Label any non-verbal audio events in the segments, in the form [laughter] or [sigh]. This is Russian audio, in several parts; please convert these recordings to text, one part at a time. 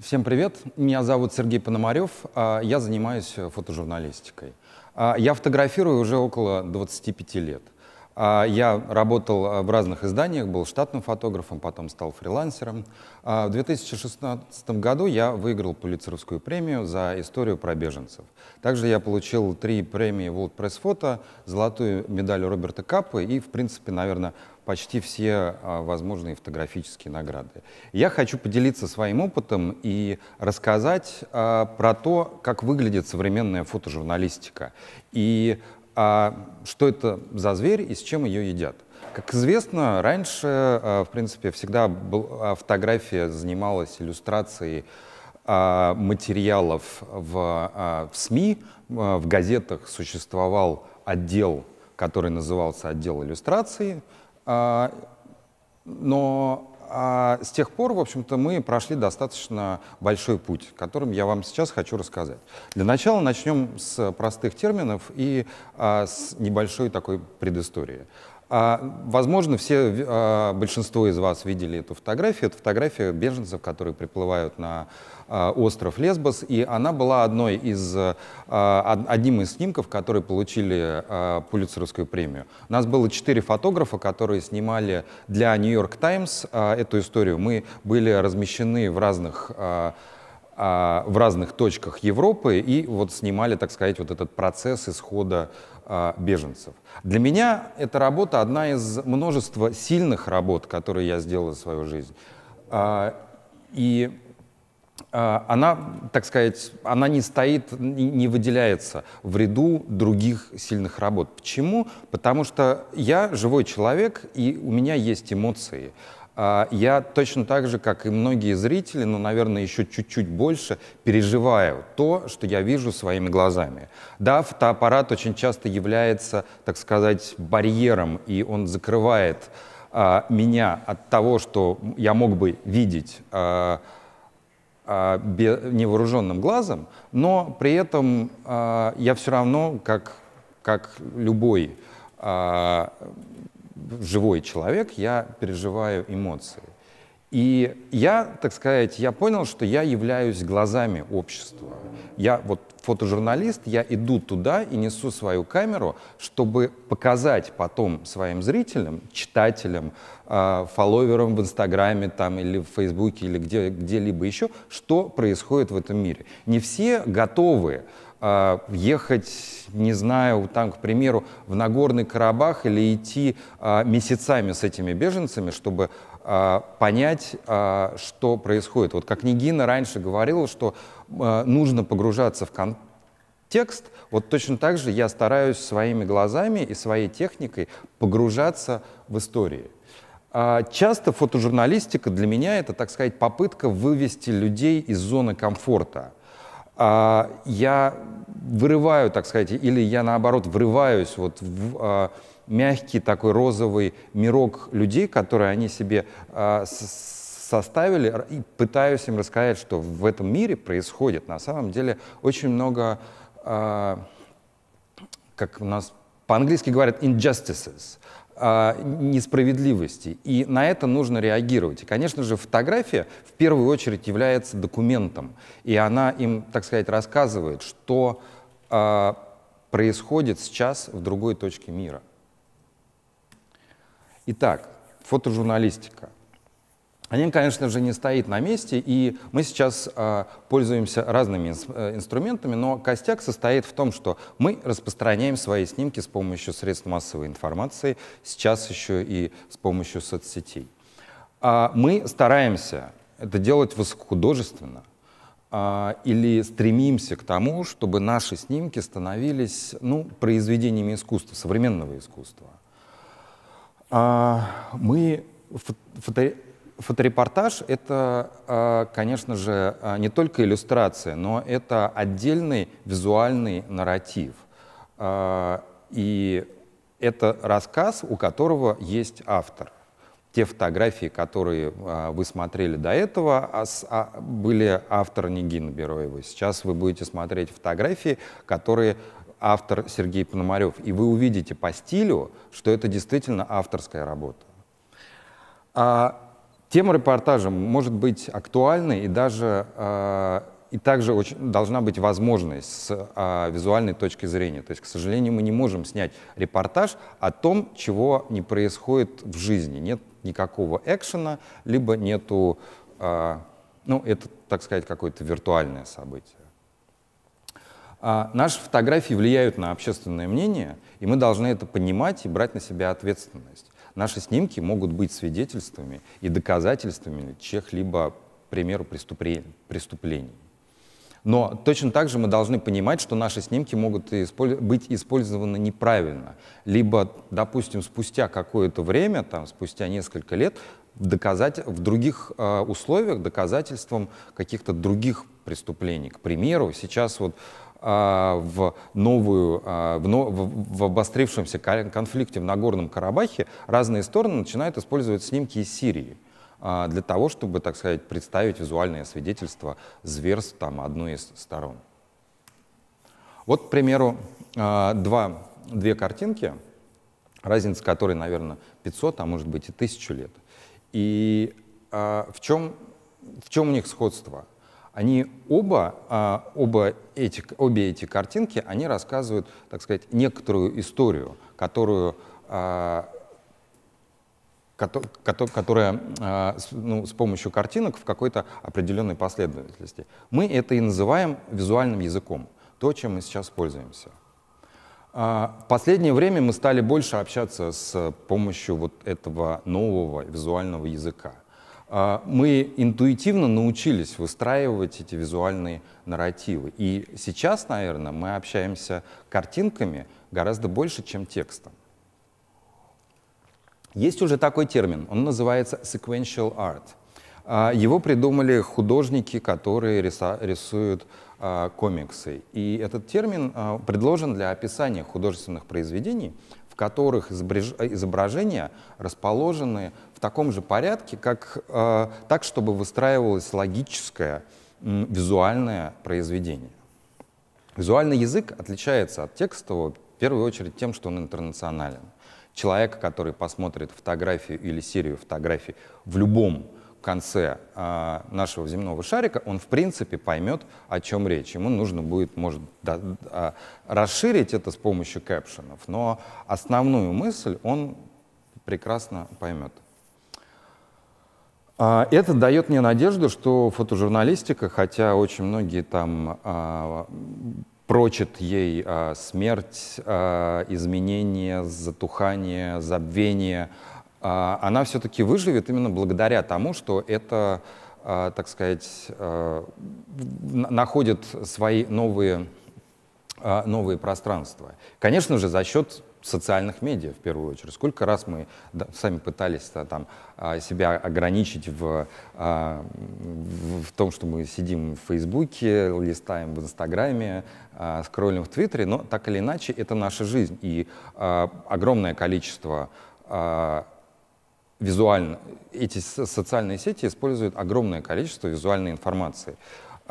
Всем привет, меня зовут Сергей Пономарев, а, я занимаюсь фотожурналистикой. А, я фотографирую уже около 25 лет. А, я работал в разных изданиях, был штатным фотографом, потом стал фрилансером. В 2016 году я выиграл Пулицеровскую премию за историю про беженцев. Также я получил три премии World Press Photo, золотую медаль Роберта Капы и, в принципе, наверное, почти все а, возможные фотографические награды. Я хочу поделиться своим опытом и рассказать а, про то, как выглядит современная фотожурналистика и а, что это за зверь и с чем ее едят. Как известно, раньше, в принципе, всегда фотография занималась иллюстрацией материалов в, в СМИ, в газетах существовал отдел, который назывался отдел иллюстрации, а, но а, с тех пор, в общем-то, мы прошли достаточно большой путь, которым я вам сейчас хочу рассказать. Для начала начнем с простых терминов и а, с небольшой такой предыстории. возможно, все, большинство из вас видели эту фотографию. Это фотография беженцев, которые приплывают на а, остров Лесбос, и она была одной из, а, одним из снимков, которые получили а, Пулицеровскую премию. У нас было четыре фотографа, которые снимали для Нью-Йорк Таймс эту историю. Мы были размещены в разных в разных точках Европы и вот снимали, так сказать, вот этот процесс исхода беженцев. Для меня эта работа одна из множества сильных работ, которые я сделал в свою жизнь. И а, она, так сказать, она не стоит, не выделяется в ряду других сильных работ. Почему? Потому что я живой человек, и у меня есть эмоции. А, я точно так же, как и многие зрители, но, наверное, еще чуть-чуть больше, переживаю то, что я вижу своими глазами. Да, фотоаппарат очень часто является, так сказать, барьером, и он закрывает а, меня от того, что я мог бы видеть а, невооруженным глазом, но при этом а, я все равно, как, как любой а, живой человек, я переживаю эмоции. И я, так сказать, я понял, что я являюсь глазами общества. Я вот фотожурналист, я иду туда и несу свою камеру, чтобы показать потом своим зрителям, читателям, а, фолловерам в Инстаграме там, или в Фейсбуке или где, где-либо еще, что происходит в этом мире. Не все готовы а, ехать, не знаю, там, к примеру, в Нагорный Карабах или идти а, месяцами с этими беженцами, чтобы а, понять, а, что происходит. Вот как Нигина раньше говорила, что а, нужно погружаться в контекст. вот точно так же я стараюсь своими глазами и своей техникой погружаться в истории. Часто фотожурналистика для меня это, так сказать, попытка вывести людей из зоны комфорта. Я вырываю, так сказать, или я наоборот врываюсь вот в мягкий такой розовый мирок людей, которые они себе э, составили, и пытаюсь им рассказать, что в этом мире происходит на самом деле очень много, э, как у нас по-английски говорят, injustices, а, несправедливости. И на это нужно реагировать. И, конечно же, фотография в первую очередь является документом. И она им, так сказать, рассказывает, что э, происходит сейчас в другой точке мира. Итак, фотожурналистика. Они, конечно же, не стоит на месте, и мы сейчас э, пользуемся разными инс э, инструментами, но костяк состоит в том, что мы распространяем свои снимки с помощью средств массовой информации, сейчас еще и с помощью соцсетей. А мы стараемся это делать высокохудожественно а, или стремимся к тому, чтобы наши снимки становились ну, произведениями искусства, современного искусства. А, мы фото, фоторепортаж — это, а, конечно же, а, не только иллюстрация, но это отдельный визуальный нарратив. И это рассказ, у которого есть автор. Те фотографии, которые вы смотрели до этого, были автор Нигины Бероевой. Сейчас вы будете смотреть фотографии, которые автор Сергей Пономарев. И вы увидите по стилю, что это действительно авторская работа. А, тема репортажа может быть актуальной и даже а, и также очень, должна быть возможность с а, визуальной точки зрения. То есть, к сожалению, мы не можем снять репортаж о том, чего не происходит в жизни. Нет никакого экшена, либо нету, а, ну, это, так сказать, какое-то виртуальное событие. А наши фотографии влияют на общественное мнение, и мы должны это понимать и брать на себя ответственность. Наши снимки могут быть свидетельствами и доказательствами чьих-либо, к примеру, преступлений. Но точно так же мы должны понимать, что наши снимки могут быть использованы неправильно. Либо, допустим, спустя какое-то время, там, спустя несколько лет, доказать, в других э, условиях доказательством каких-то других преступлений. К примеру, сейчас вот а, в новую, а, в, в обострившемся конфликте в Нагорном Карабахе разные стороны начинают использовать снимки из Сирии а, для того, чтобы, так сказать, представить визуальное свидетельство зверств там, одной из сторон. Вот, к примеру, два, две картинки, разница которой, наверное, 500, а может быть и 1000 лет. И в чем, в чем у них сходство? они оба, а, оба эти, обе эти картинки, они рассказывают, так сказать, некоторую историю, которую, а, которая а, ну, с помощью картинок в какой-то определенной последовательности. Мы это и называем визуальным языком, то, чем мы сейчас пользуемся. В последнее время мы стали больше общаться с помощью вот этого нового визуального языка — а, мы интуитивно научились выстраивать эти визуальные нарративы. И сейчас, наверное, мы общаемся картинками гораздо больше, чем текстом. Есть уже такой термин, он называется sequential art. А, его придумали художники, которые рисуют а, комиксы. И этот термин предложен для описания художественных произведений, в которых изображения расположены в таком же порядке, как, э, так, чтобы выстраивалось логическое э, визуальное произведение. Визуальный язык отличается от текстового в первую очередь тем, что он интернационален. Человек, который посмотрит фотографию или серию фотографий в любом конце э, нашего земного шарика, он в принципе поймет, о чем речь. Ему нужно будет, может, да, да, э, расширить это с помощью кэпшенов, но основную мысль он прекрасно поймет. А, это дает мне надежду, что фотожурналистика, хотя очень многие там а, прочат ей а, смерть, а, изменения, затухание, забвение, а, она все-таки выживет именно благодаря тому, что это, а, так сказать, а, находит свои новые, а, новые пространства. Конечно же, за счет социальных медиа в первую очередь. Сколько раз мы сами пытались там, а, себя ограничить а, в, в том, что мы сидим в Фейсбуке, листаем в Инстаграме, а, скроллим в Твиттере, но так или иначе это наша жизнь. И огромное количество визуально, эти социальные сети используют огромное количество визуальной информации.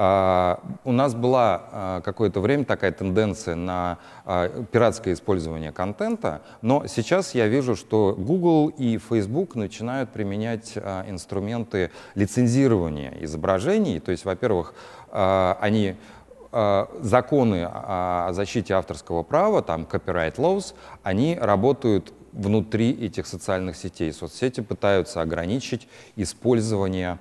А, у нас была а, какое-то время такая тенденция на а, пиратское использование контента, но сейчас я вижу, что Google и Facebook начинают применять инструменты лицензирования изображений. То есть, во-первых, они законы о защите авторского права, там copyright laws, они работают внутри этих социальных сетей. Соцсети пытаются ограничить использование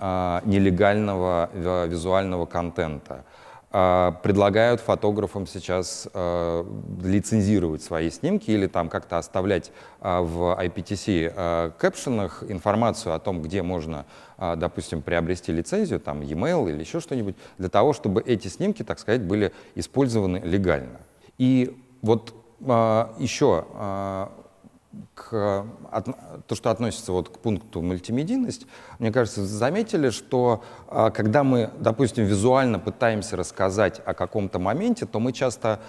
а, нелегального э, визуального контента. А, предлагают фотографам сейчас э, лицензировать свои снимки или там как-то оставлять а, в IPTC э, кэпшенах информацию о том, где можно, допустим, приобрести лицензию, там e-mail или еще что-нибудь, для того, чтобы эти снимки, так сказать, были использованы легально. И вот еще к, от, то, что относится вот к пункту мультимедийность, мне кажется, заметили, что а, когда мы, допустим, визуально пытаемся рассказать о каком-то моменте, то мы часто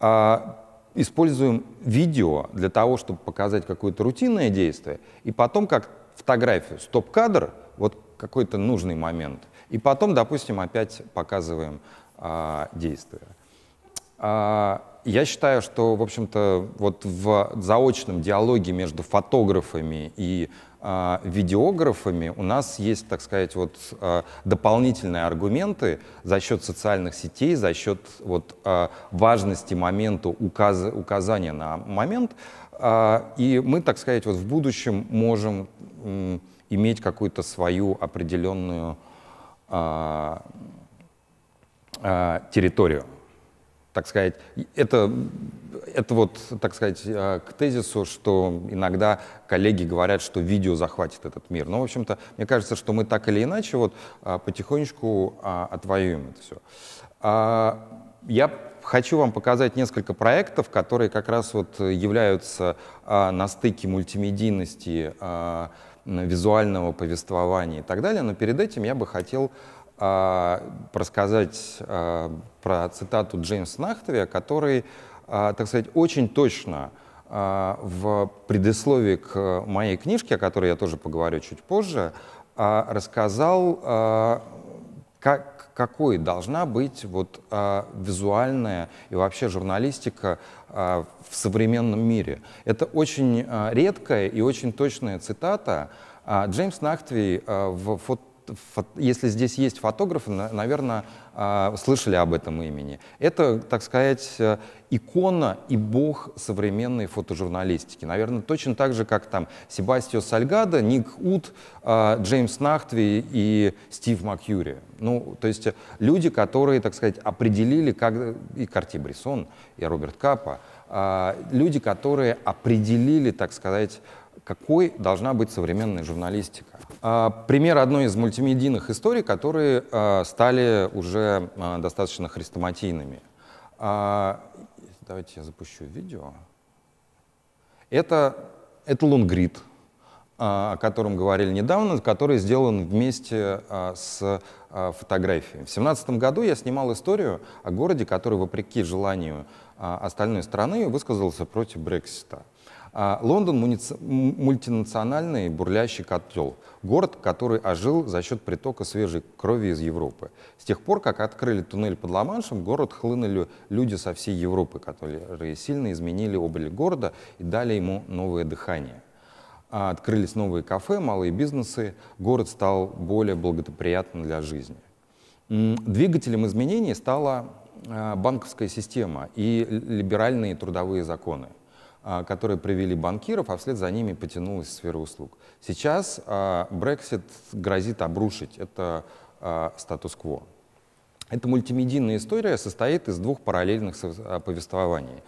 а, используем видео для того, чтобы показать какое-то рутинное действие, и потом как фотографию, стоп-кадр, вот какой-то нужный момент, и потом, допустим, опять показываем а, действие. А, я считаю, что, в общем-то, вот в заочном диалоге между фотографами и э, видеографами у нас есть, так сказать, вот э, дополнительные аргументы за счет социальных сетей, за счет вот э, важности момента указ, указания на момент, э, и мы, так сказать, вот в будущем можем э, иметь какую-то свою определенную э, э, территорию так сказать, это, это вот, так сказать, э, к тезису, что иногда коллеги говорят, что видео захватит этот мир. Но, ну, в общем-то, мне кажется, что мы так или иначе вот а, потихонечку а, отвоюем это все. А, я хочу вам показать несколько проектов, которые как раз вот являются на стыке мультимедийности, визуального повествования и так далее. Но перед этим я бы хотел а, рассказать а, про цитату Джеймса Нахтовия, который, а, так сказать, очень точно в предисловии к моей книжке, о которой я тоже поговорю чуть позже, рассказал, как, какой должна быть вот визуальная и вообще журналистика в современном мире. Это очень редкая и очень точная цитата. Джеймс Нахтви в если здесь есть фотографы, наверное, а, слышали об этом имени. Это, так сказать, э, икона и бог современной фотожурналистики. Наверное, точно так же, как там Себастьо Сальгадо, Ник Ут, а, Джеймс Нахтви и Стив Макьюри. Ну, то есть э, люди, которые, так сказать, определили, как и Карти Брисон, и Роберт Капа, а, люди, которые определили, так сказать, какой должна быть современная журналистика. А, пример одной из мультимедийных историй, которые а, стали уже а, достаточно хрестоматийными. Давайте я запущу видео. Это, это Лунгрид, о котором говорили недавно, который сделан вместе с фотографией. В 2017 году я снимал историю о городе, который, вопреки желанию остальной страны, высказался против Брексита. А Лондон – мультинациональный бурлящий котел. Город, который ожил за счет притока свежей крови из Европы. С тех пор, как открыли туннель под Ла-Маншем, в город хлынули люди со всей Европы, которые сильно изменили облик города и дали ему новое дыхание. А открылись новые кафе, малые бизнесы, город стал более благоприятным для жизни. Двигателем изменений стала а, банковская система и либеральные трудовые законы – а, которые привели банкиров, а вслед за ними потянулась сфера услуг. Сейчас а, Brexit грозит обрушить это а, статус-кво. Эта мультимедийная история состоит из двух параллельных повествований.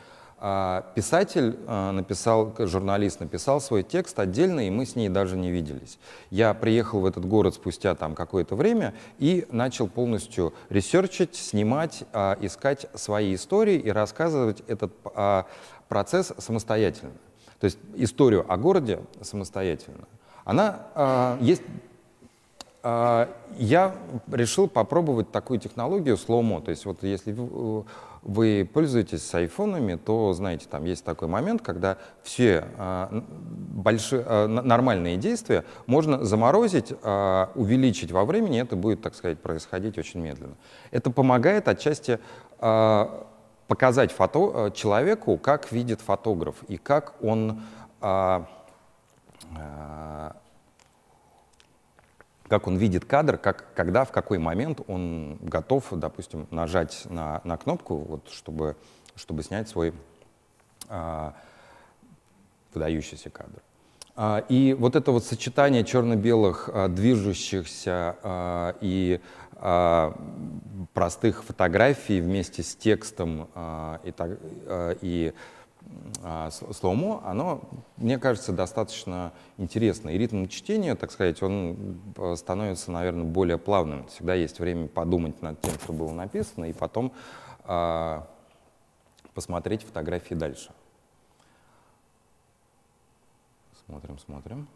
Писатель написал, журналист написал свой текст отдельно, и мы с ней даже не виделись. Я приехал в этот город спустя там какое-то время и начал полностью ресерчить, снимать, искать свои истории и рассказывать этот процесс самостоятельно, то есть историю о городе самостоятельно. Она э, есть... Э, я решил попробовать такую технологию сломо, то есть вот если вы пользуетесь с айфонами, то знаете, там есть такой момент, когда все э, а, большие, э, нормальные действия можно заморозить, э, увеличить во времени, это будет, так сказать, происходить очень медленно. Это помогает отчасти э, показать фото, э, человеку, как видит фотограф и как он, а, а, как он видит кадр, как, когда, в какой момент он готов, допустим, нажать на, на кнопку, вот, чтобы, чтобы снять свой а, выдающийся кадр. А, и вот это вот сочетание черно-белых а, движущихся а, и а, простых фотографий вместе с текстом а, и, так, а, и слоумо, оно, мне кажется, достаточно интересно. И ритм чтения, так сказать, он э, становится, наверное, более плавным. Всегда есть время подумать над тем, что было написано, и потом посмотреть фотографии дальше. Смотрим, смотрим.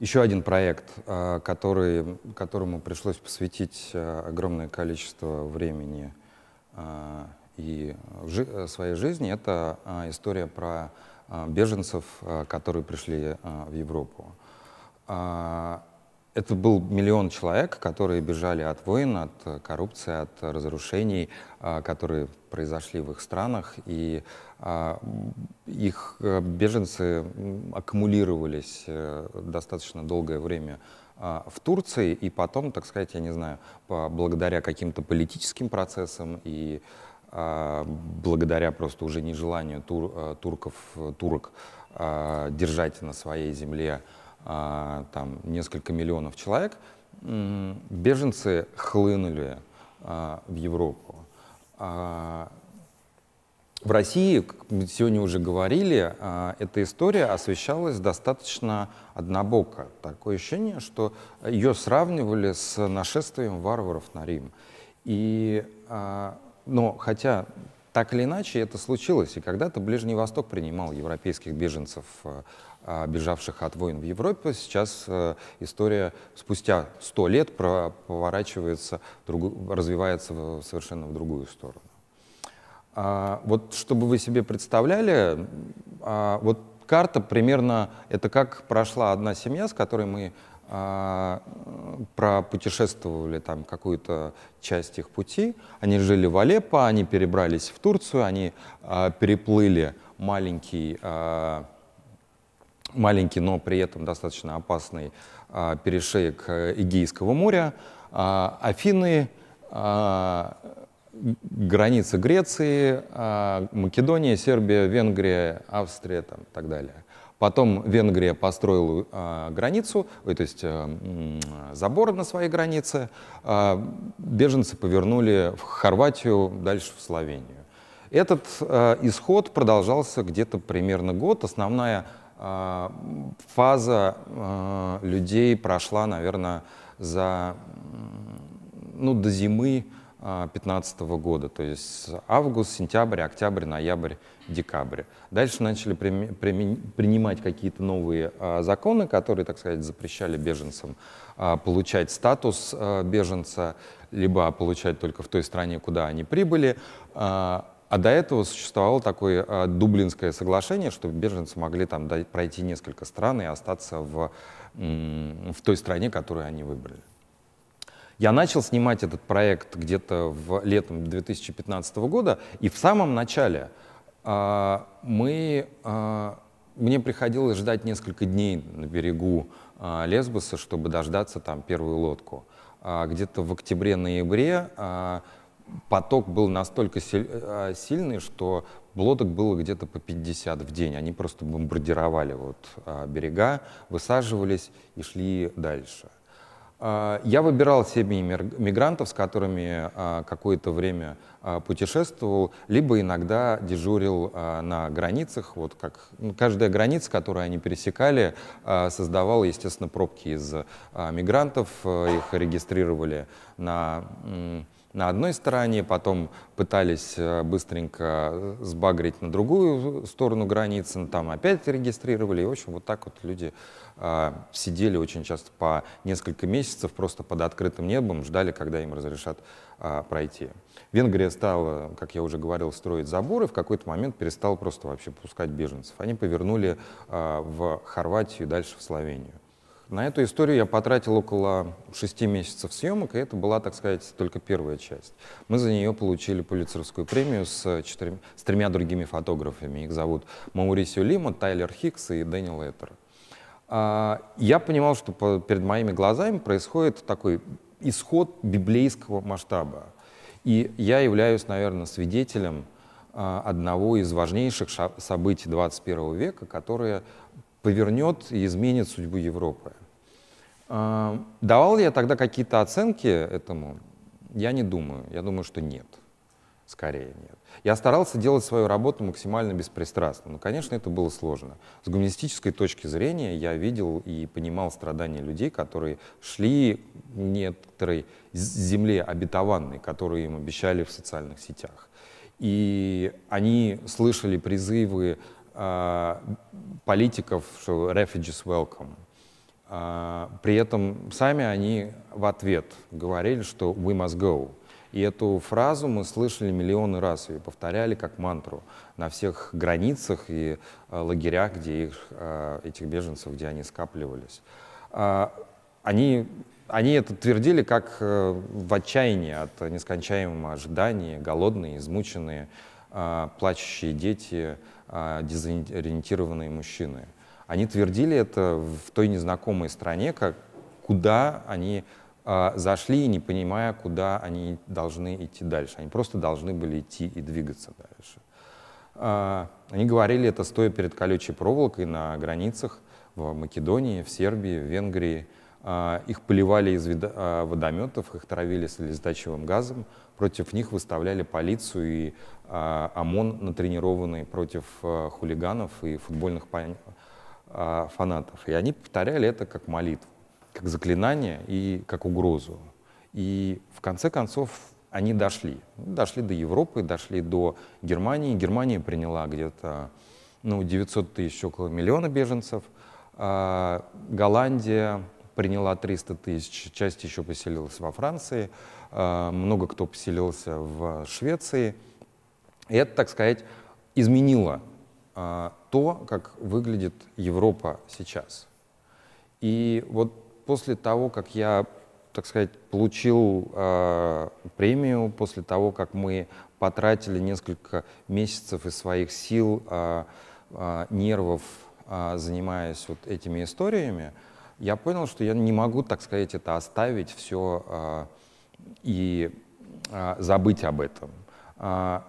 Еще один проект, э, который, которому пришлось посвятить э, огромное количество времени э, и жи своей жизни, это история про беженцев, которые пришли в Европу. Это был миллион человек, которые бежали от войн, от э, коррупции, от разрушений, а, которые произошли в их странах, и а, их э, беженцы аккумулировались э, достаточно долгое время а, в Турции, и потом, так сказать, я не знаю, благодаря каким-то политическим процессам и благодаря просто уже нежеланию тур, турков, турок держать на своей земле а, там, несколько миллионов человек, беженцы хлынули а, в Европу. А, в России, как мы сегодня уже говорили, эта история освещалась достаточно однобоко. Такое ощущение, что ее сравнивали с нашествием варваров на Рим. И, но хотя так или иначе это случилось, и когда-то Ближний Восток принимал европейских беженцев а, бежавших от войн в Европе. Сейчас э, история спустя сто лет поворачивается, развивается совершенно в другую сторону. А, вот чтобы вы себе представляли, а, вот карта примерно, это как прошла одна семья, с которой мы пропутешествовали там какую-то часть их пути. Они жили в Алеппо, они перебрались в Турцию, они переплыли маленький маленький, но при этом достаточно опасный а, перешеек э, Эгейского моря. А, Афины, а, границы Греции, Македония, Сербия, Венгрия, Австрия там, и так далее. Потом Венгрия построила э, границу, то есть э, забор на своей границе. Э, беженцы повернули в Хорватию, дальше в Словению. Этот э, исход продолжался где-то примерно год. Основная а, фаза а, людей прошла, наверное, за, ну, до зимы 2015 а, года, то есть август, сентябрь, октябрь, ноябрь, декабрь. Дальше начали принимать какие-то новые законы, которые, так сказать, запрещали беженцам получать статус беженца, либо получать только в той стране, куда они прибыли. А до этого существовало такое а, дублинское соглашение, что беженцы могли там пройти несколько стран и остаться в, в той стране, которую они выбрали. Я начал снимать этот проект где-то в летом 2015 года, и в самом начале а, мы, а, мне приходилось ждать несколько дней на берегу Лесбоса, чтобы дождаться там первую лодку. где-то в октябре-ноябре поток был настолько э, сильный, что Лодок было где-то по 50 в день. Они просто бомбардировали вот, а, берега, высаживались и шли дальше. А, я выбирал семьи мигрантов, с которыми а, какое-то время путешествовал, либо иногда дежурил на границах. Вот как, ну, каждая граница, которую они пересекали, создавала, естественно, пробки из мигрантов. Э, их регистрировали на на одной стороне, потом пытались э, быстренько э, сбагрить на другую сторону границы, там опять регистрировали. И, в общем, вот так вот люди э, сидели очень часто по несколько месяцев просто под открытым небом, ждали, когда им разрешат э, пройти. Венгрия стала, как я уже говорил, строить заборы, в какой-то момент перестала просто вообще пускать беженцев. Они повернули э, в Хорватию, дальше в Словению. На эту историю я потратил около шести месяцев съемок, и это была, так сказать, только первая часть. Мы за нее получили Пулицерскую премию с, э, четырьмя с тремя другими фотографами. Их зовут Маурисио Лима, Тайлер Хикс и Дэниел Эттер. А, я понимал, что перед моими глазами происходит такой исход библейского масштаба. И я являюсь, наверное, свидетелем а, одного из важнейших событий 21 века, которые повернет и изменит судьбу Европы. А, давал ли я тогда какие-то оценки этому? Я не думаю. Я думаю, что нет. Скорее нет. Я старался делать свою работу максимально беспристрастно, но, конечно, это было сложно. С гуманистической точки зрения я видел и понимал страдания людей, которые шли к некоторой земле обетованной, которую им обещали в социальных сетях. И они слышали призывы а, политиков, что refugees welcome. А, при этом сами они в ответ говорили, что we must go. И эту фразу мы слышали миллионы раз, ее повторяли как мантру на всех границах и а, лагерях, где их, этих беженцев, где они скапливались. Они, они это твердили как э, в отчаянии от нескончаемого ожидания, голодные, измученные, плачущие дети – а, дезориентированные мужчины. Они твердили это в той незнакомой стране, как, куда они а, зашли, не понимая, куда они должны идти дальше. Они просто должны были идти и двигаться дальше. А, они говорили это стоя перед колючей проволокой на границах в Македонии, в Сербии, в Венгрии – а, их поливали из а, водометов, их травили слезоточивым газом. Против них выставляли полицию и а, ОМОН, натренированные против хулиганов и футбольных фанатов. И они повторяли это как молитву, как заклинание и как угрозу. И в конце концов они дошли. Дошли до Европы, дошли до Германии. Германия приняла где-то ну, 900 тысяч, около миллиона беженцев. Голландия приняла 300 тысяч, часть еще поселилась во Франции, э, много кто поселился в Швеции. И это, так сказать, изменило э, то, как выглядит Европа сейчас. И вот после того, как я, так сказать, получил э, премию, после того, как мы потратили несколько месяцев из своих сил, нервов, занимаясь вот этими историями, я понял, что я не могу, так сказать, это оставить все а, и а, забыть об этом. А,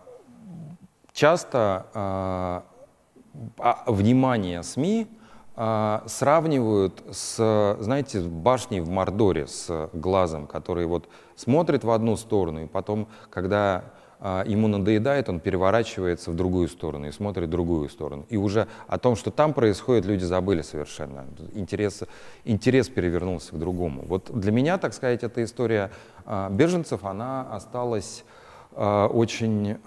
часто внимание СМИ сравнивают с, знаете, башней в Мордоре, с глазом, который вот смотрит в одну сторону, и потом, когда а, ему надоедает, он переворачивается в другую сторону и смотрит в другую сторону. И уже о том, что там происходит, люди забыли совершенно. Интерес, интерес перевернулся к другому. Вот для меня, так сказать, эта история а, беженцев, она осталась а, очень...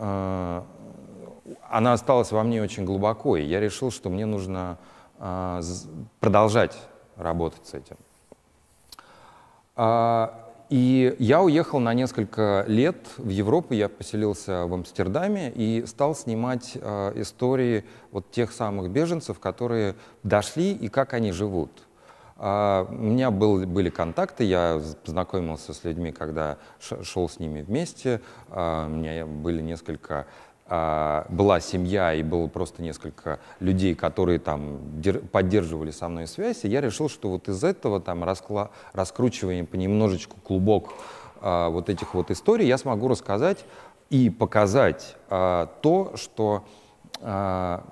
Она осталась во мне очень глубоко, и я решил, что мне нужно продолжать работать с этим. И я уехал на несколько лет в Европу, я поселился в Амстердаме и стал снимать э, истории вот тех самых беженцев, которые дошли и как они живут. Э, у меня был, были контакты, я познакомился с людьми, когда шел с ними вместе, э, у меня были несколько а, была семья и было просто несколько людей, которые там поддерживали со мной связь, и я решил, что вот из этого там раскла раскручиваем понемножечку клубок а, вот этих вот историй я смогу рассказать и показать а, то, что а,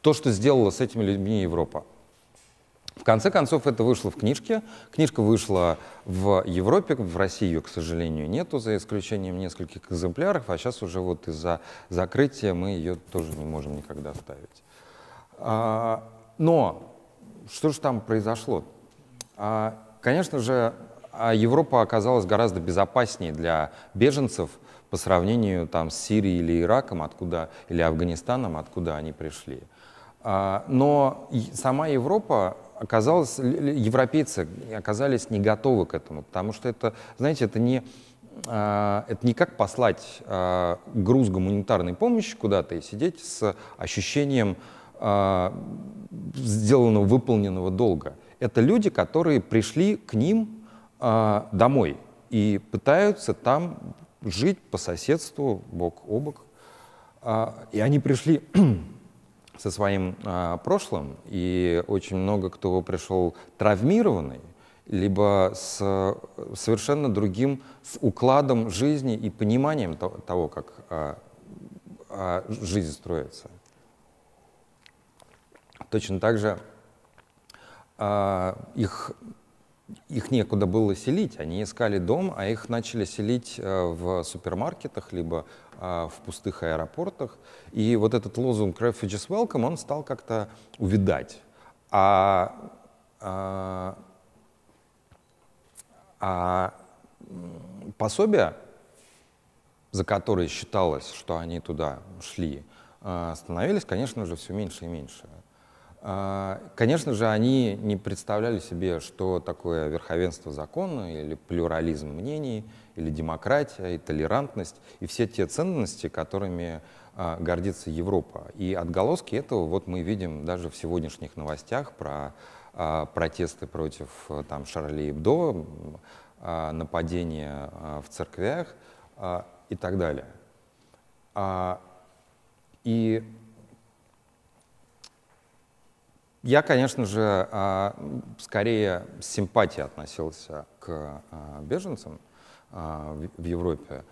то, что сделала с этими людьми Европа. В конце концов, это вышло в книжке. Книжка вышла в Европе, в России ее, к сожалению, нету, за исключением нескольких экземпляров, а сейчас уже вот из-за закрытия мы ее тоже не можем никогда ставить. А, но что же там произошло? А, конечно же, а, Европа оказалась гораздо безопаснее для беженцев по сравнению там, с Сирией или Ираком, откуда, или Афганистаном, откуда они пришли. Но сама Европа оказалось, европейцы оказались не готовы к этому, потому что это, знаете, это не, а, это не как послать а, груз гуманитарной помощи куда-то и сидеть с ощущением а, сделанного, выполненного долга. Это люди, которые пришли к ним домой и пытаются там жить по соседству, бок о бок. И они пришли со своим а, прошлым, и очень много кто пришел травмированный, либо с совершенно другим с укладом жизни и пониманием того, того как а, а, жизнь строится. Точно так же а, их, их некуда было селить, они искали дом, а их начали селить э, в супермаркетах, либо а, в пустых аэропортах. И вот этот лозунг «Refugees Welcome», он стал как-то увидать. А, а, а пособия, за которые считалось, что они туда шли, а, становились, конечно же, все меньше и меньше. А, конечно же, они не представляли себе, что такое верховенство закона или плюрализм мнений – или демократия, и толерантность, и все те ценности, которыми а, гордится Европа. И отголоски этого вот мы видим даже в сегодняшних новостях про а, протесты против э, там, Шарли Эбдо, а, нападения в церквях и так далее. и я, конечно же, скорее с симпатией относился к беженцам, а, в Европе,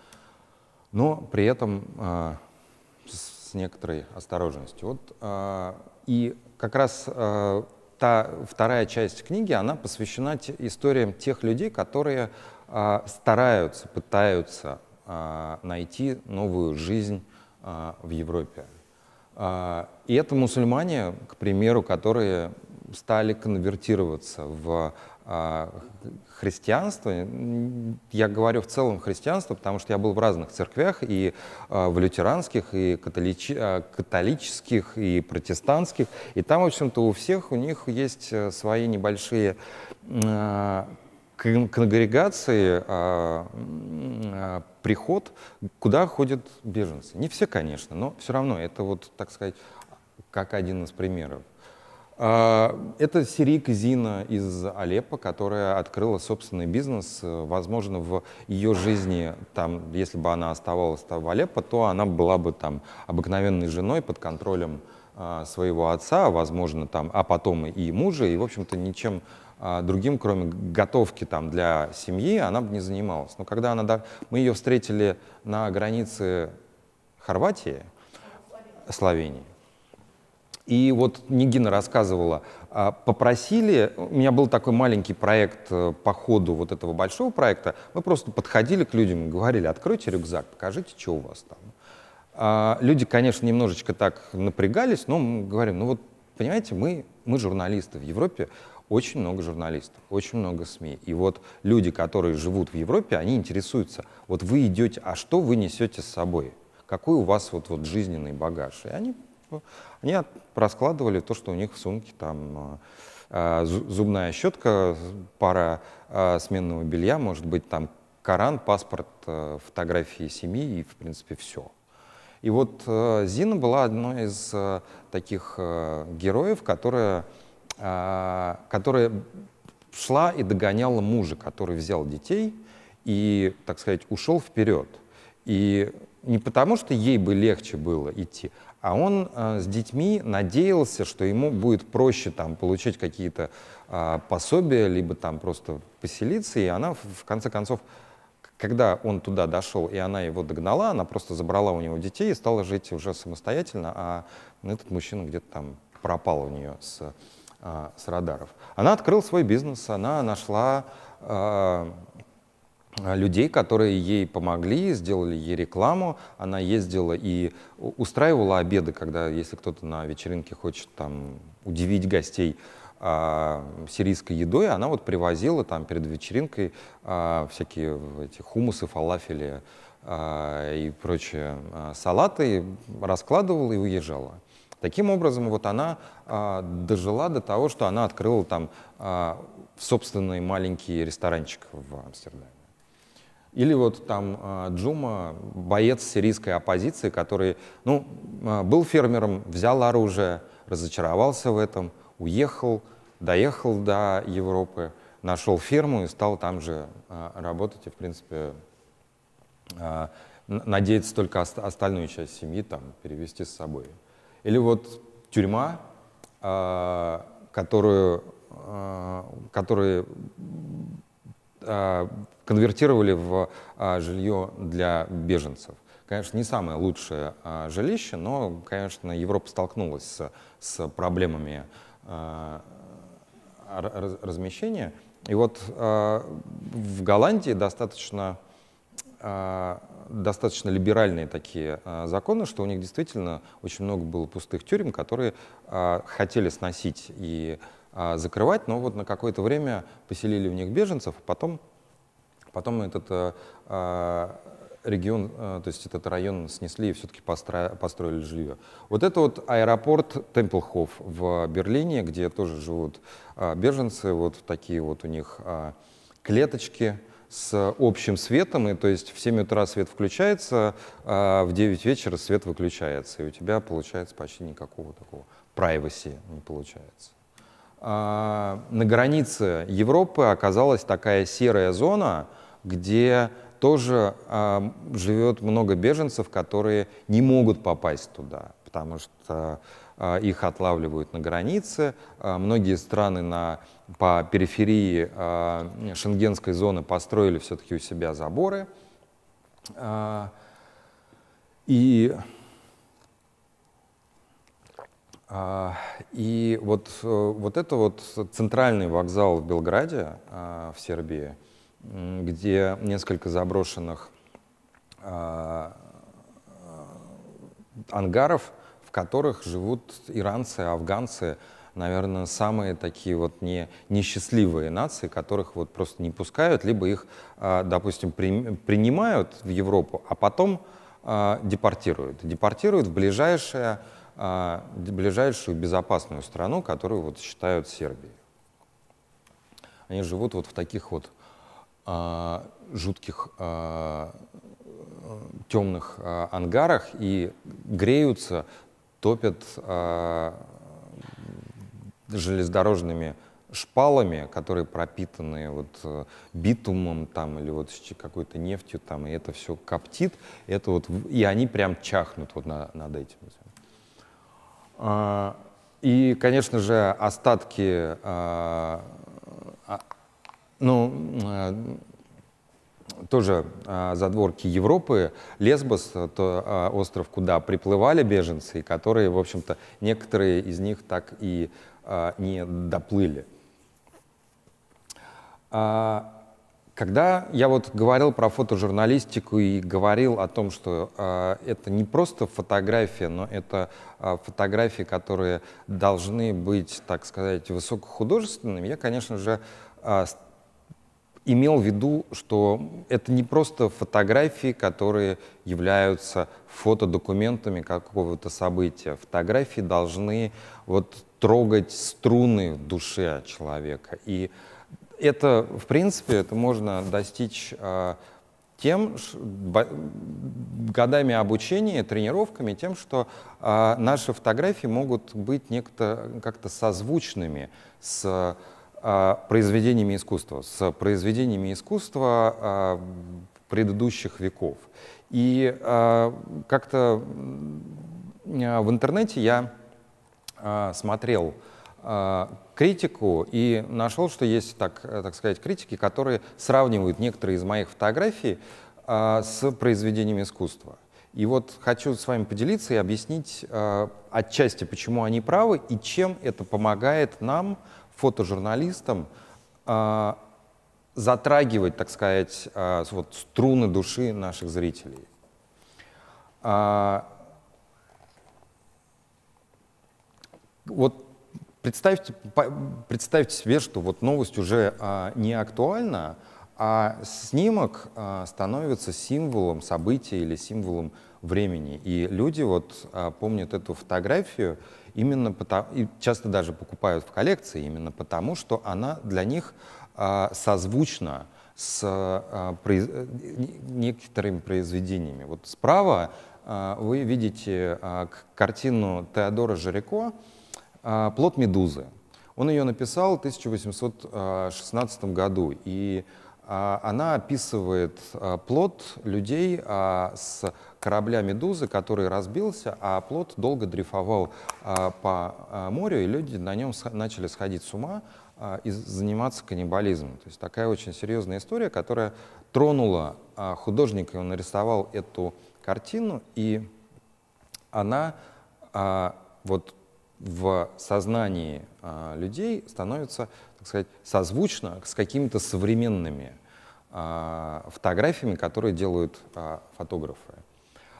но при этом а, с некоторой осторожностью. Вот, а, и как раз та вторая часть книги, она посвящена историям тех людей, которые стараются, пытаются найти новую жизнь в Европе. И это мусульмане, к примеру, которые стали конвертироваться в а, христианство, я говорю в целом христианство, потому что я был в разных церквях, и а, в лютеранских, и католич... А, католических, и протестантских, и там, в общем-то, у всех у них есть э, свои небольшие конгрегации приход, куда ходят беженцы. Не все, конечно, но все равно это вот, так сказать, как один из примеров. А, это Сирик Зина из Алеппо, которая открыла собственный бизнес. Возможно, в ее жизни, там, если бы она оставалась в Алеппо, то она была бы там обыкновенной женой под контролем а, своего отца, возможно, там, а потом и мужа, и, в общем-то, ничем а, другим, кроме готовки там, для семьи, она бы не занималась. Но когда она, мы ее встретили на границе Хорватии, Словении, и вот Нигина рассказывала, а, попросили, у меня был такой маленький проект э, по ходу вот этого большого проекта, мы просто подходили к людям и говорили, откройте рюкзак, покажите, что у вас там. А, люди, конечно, немножечко так напрягались, но мы говорим, ну вот, понимаете, мы, мы журналисты в Европе, очень много журналистов, очень много СМИ. И вот люди, которые живут в Европе, они интересуются, вот вы идете, а что вы несете с собой? Какой у вас вот, вот жизненный багаж? И они имущество, они раскладывали то, что у них в сумке, там а, а, зубная щетка, пара а, сменного белья, может быть, там Коран, паспорт, э, фотографии семьи и, в принципе, все. И вот э, Зина была одной из э, таких героев, которая, которая шла и догоняла мужа, который взял детей и, так сказать, ушел вперед. И не потому, что ей бы легче было идти, а он э, с детьми надеялся, что ему будет проще там получить какие-то э, пособия, либо там просто поселиться, и она в конце концов, когда он туда дошел, и она его догнала, она просто забрала у него детей и стала жить уже самостоятельно, а этот мужчина где-то там пропал у нее с, э, с радаров. Она открыла свой бизнес, она нашла а, Э, людей, которые ей помогли, сделали ей рекламу. Она ездила и устраивала обеды, когда, если кто-то на вечеринке хочет там удивить гостей а, сирийской едой, она вот привозила там перед вечеринкой а, всякие эти хумусы, фалафели а, и прочие а, салаты, раскладывала и уезжала. Таким образом, вот она а, дожила до того, что она открыла там а, собственный маленький ресторанчик в Амстердаме. Или вот там а, Джума, боец сирийской оппозиции, который ну, а, был фермером, взял оружие, разочаровался в этом, уехал, доехал до Европы, нашел ферму и стал там же а, работать и, в принципе, надеяться только остальную часть семьи там перевести с собой. Или вот тюрьма, которую, которую конвертировали в а, жилье для беженцев. Конечно, не самое лучшее а, жилище, но, конечно, Европа столкнулась с, с проблемами а, размещения. И вот в Голландии достаточно достаточно либеральные такие законы, что у них действительно очень много было пустых тюрем, которые хотели сносить и закрывать, но вот на какое-то время поселили в них беженцев, а потом Потом этот э, э, регион, э, то есть этот район снесли и все-таки построили жилье. Вот это вот аэропорт Темпелхоф в Берлине, где тоже живут беженцы, вот такие вот у них клеточки с общим светом, и то есть в 7 утра свет включается, а в 9 вечера свет выключается, и у тебя получается почти никакого такого privacy не получается. А на границе Европы оказалась такая серая зона, где тоже э, а, живет много беженцев, которые не могут попасть туда, потому что э, их отлавливают на границе. Э, многие страны на, по периферии э, шенгенской зоны построили все-таки у себя заборы. Э, и и вот, э, вот это вот центральный вокзал в Белграде, в Сербии, где несколько заброшенных а, а, ангаров, в которых живут иранцы, афганцы, наверное, самые такие вот не, несчастливые нации, которых вот просто не пускают, либо их, а, допустим, при, принимают в Европу, а потом депортируют. Депортируют в ближайшее, ближайшую безопасную страну, которую вот считают Сербией. Они живут вот в таких вот а, жутких а, темных а, ангарах и греются, топят железнодорожными шпалами, которые пропитаны вот э, битумом там или вот какой-то нефтью там, и это все коптит, это вот, и они прям чахнут вот на, над этим. И, конечно же, остатки ну, э, тоже а, задворки Европы, Лесбос, э, то, остров, куда приплывали беженцы, которые, в общем-то, некоторые из них так и не доплыли. А, когда я вот говорил про фотожурналистику и говорил о том, что э, это не просто фотография, но это э, фотографии, которые должны быть, так сказать, высокохудожественными, я, конечно же, э, имел в виду, что это не просто фотографии, которые являются фотодокументами какого-то события. Фотографии должны вот трогать струны в душе человека. И это, в принципе, это можно достичь э, тем, годами обучения, тренировками, тем, что э, наши фотографии могут быть как-то созвучными с а, произведениями искусства, с произведениями искусства а, предыдущих веков. И а, как-то в интернете я смотрел критику и нашел, что есть, так, так сказать, критики, которые сравнивают некоторые из моих фотографий с произведениями искусства. И вот хочу с вами поделиться и объяснить э, отчасти, почему они правы и чем это помогает нам фотожурналистам э, затрагивать, так сказать, э, вот струны души наших зрителей. Э, вот представьте, представьте себе, что вот новость уже э, не актуальна, а снимок э, становится символом события или символом времени. И люди вот э, помнят эту фотографию, именно потому, и часто даже покупают в коллекции именно потому, что она для них а, созвучна с а, произ, некоторыми произведениями. Вот справа а, вы видите а, картину Теодора Жирико а, «Плод медузы». Он ее написал в 1816 а, году, и а, она описывает а, плод людей а, с корабля «Медузы», который разбился, а плод долго дрейфовал по морю, и люди на нем начали сходить с ума и заниматься каннибализмом. То есть такая очень серьезная история, которая тронула художника, он нарисовал эту картину, и она вот в сознании людей становится, так сказать, созвучно с какими-то современными а, фотографиями, которые делают а, фотографы.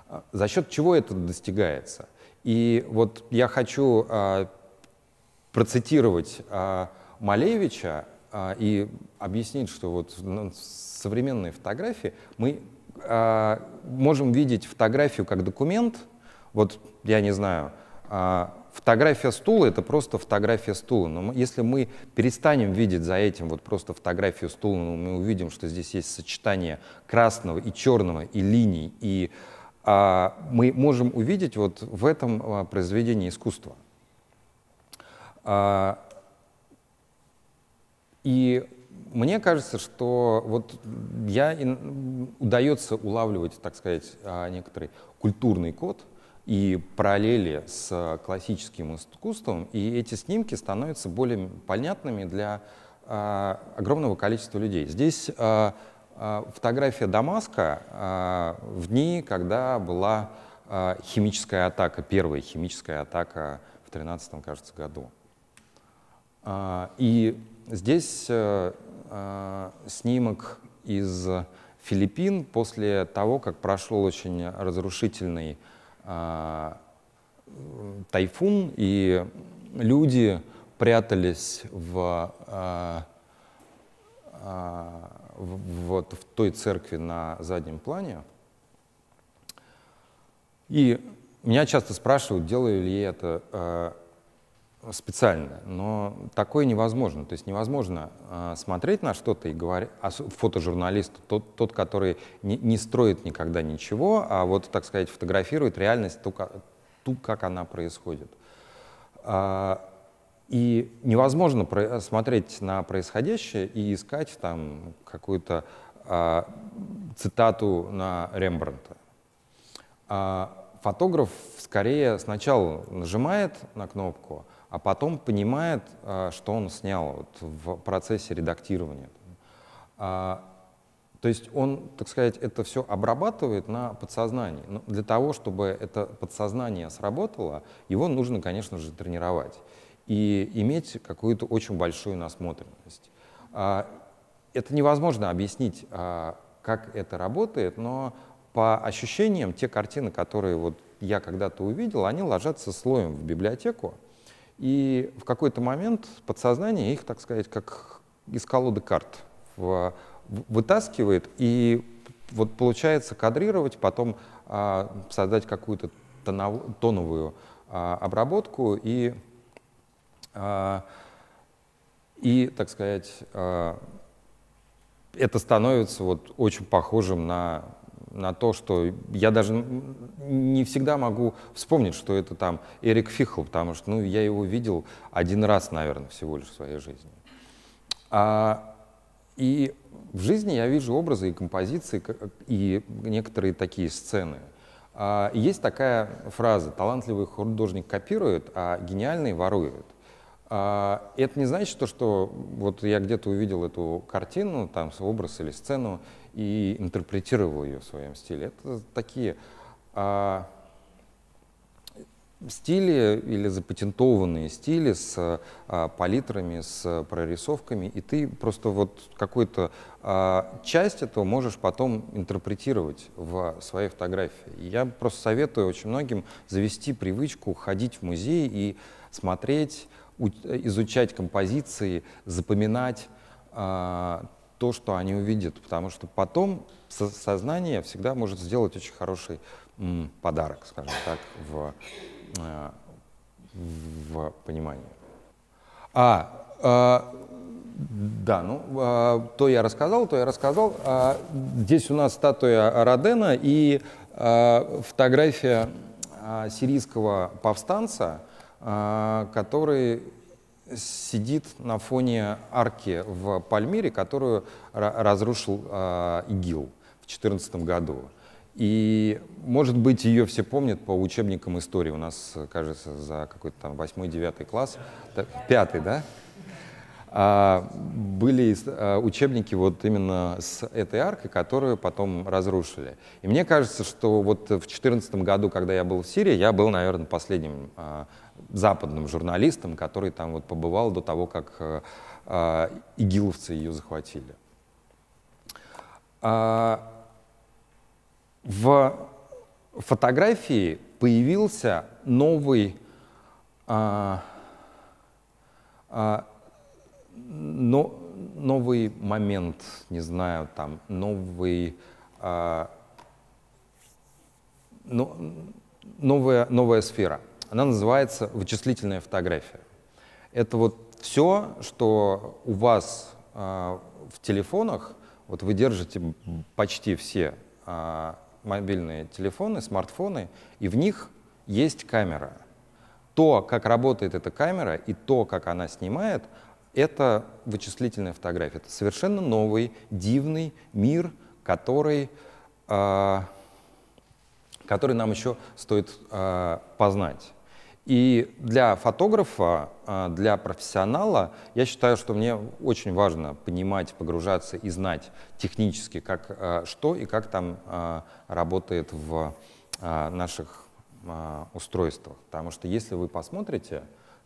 А, за счет чего это достигается? И вот я хочу процитировать Малевича и объяснить, что вот ну, современные фотографии мы можем видеть фотографию как документ. Вот я не знаю, Фотография стула — это просто фотография стула. Но если мы перестанем видеть за этим вот просто фотографию стула, ну, мы увидим, что здесь есть сочетание красного и черного, и линий, и а, мы можем увидеть вот в этом а, произведении искусства. А, и мне кажется, что вот я удается улавливать, так сказать, а, некоторый культурный код — и параллели с э, классическим искусством, и эти снимки становятся более понятными для э, огромного количества людей. Здесь э, э, фотография Дамаска э, в дни, когда была э, химическая атака, первая химическая атака в 2013, кажется, году. Э, и здесь э, э, снимок из Филиппин после того, как прошел очень разрушительный а, тайфун, и люди прятались а, а, в, вот в той церкви на заднем плане. И меня часто спрашивают, делаю ли я это специально, но такое невозможно. То есть невозможно э, смотреть на что-то и говорить, а фотожурналист, тот, тот который не, не строит никогда ничего, а вот, так сказать, фотографирует реальность, ту, как, ту, как она происходит. А, и невозможно про, смотреть на происходящее и искать там какую-то а, цитату на Рембранта. А, фотограф скорее сначала нажимает на кнопку, а потом понимает, а, что он снял вот в процессе редактирования. А, то есть он, так сказать, это все обрабатывает на подсознании. Но ну, для того, чтобы это подсознание сработало, его нужно, конечно же, тренировать и иметь какую-то очень большую насмотренность. А, это невозможно объяснить, как это работает, но по ощущениям те картины, которые вот я когда-то увидел, они ложатся слоем в библиотеку, и в какой-то момент подсознание их, так сказать, как из колоды карт вытаскивает, и вот получается кадрировать, потом а, создать какую-то тоновую а, обработку и, а, и, так сказать, это становится вот очень похожим на на то, что я даже не всегда могу вспомнить, что это там Эрик Фихл, потому что ну, я его видел один раз, наверное, всего лишь в своей жизни. А, и в жизни я вижу образы и композиции, и некоторые такие сцены. А, есть такая фраза «талантливый художник копирует, а гениальный ворует». А, это не значит, то, что вот я где-то увидел эту картину, там, образ или сцену, и интерпретировал ее в своем стиле. Это такие а, стили или запатентованные стили с а, палитрами, с прорисовками, и ты просто вот какую-то а, часть этого можешь потом интерпретировать в своей фотографии. я просто советую очень многим завести привычку ходить в музей и смотреть, изучать композиции, запоминать а, то, что они увидят, потому что потом сознание всегда может сделать очень хороший подарок, скажем так, в, э, в понимании. А, а, да, ну, а, то я рассказал, то я рассказал. А, здесь у нас статуя Родена и а, фотография а, сирийского повстанца, а, который сидит на фоне арки в Пальмире, которую разрушил а, ИГИЛ в 2014 году. И, может быть, ее все помнят по учебникам истории. У нас, кажется, за какой-то там 8-9 класс, 5 да? А, были а, учебники вот именно с этой аркой, которую потом разрушили. И мне кажется, что вот в 2014 году, когда я был в Сирии, я был, наверное, последним а, западным журналистом, который там вот побывал до того, как игиловцы ее захватили. В фотографии появился новый но, новый момент, не знаю, там, новый, э, но, новая, новая сфера. Она называется вычислительная фотография. Это вот все, что у вас э, в телефонах, вот вы держите почти все э, мобильные телефоны, смартфоны, и в них есть камера. То, как работает эта камера и то, как она снимает, это вычислительная фотография. Это совершенно новый, дивный мир, который, э, который нам еще стоит э, познать. И для фотографа, а, для профессионала, я считаю, что мне очень важно понимать, погружаться и знать технически, как, что и как там работает в наших устройствах. Потому что если вы посмотрите,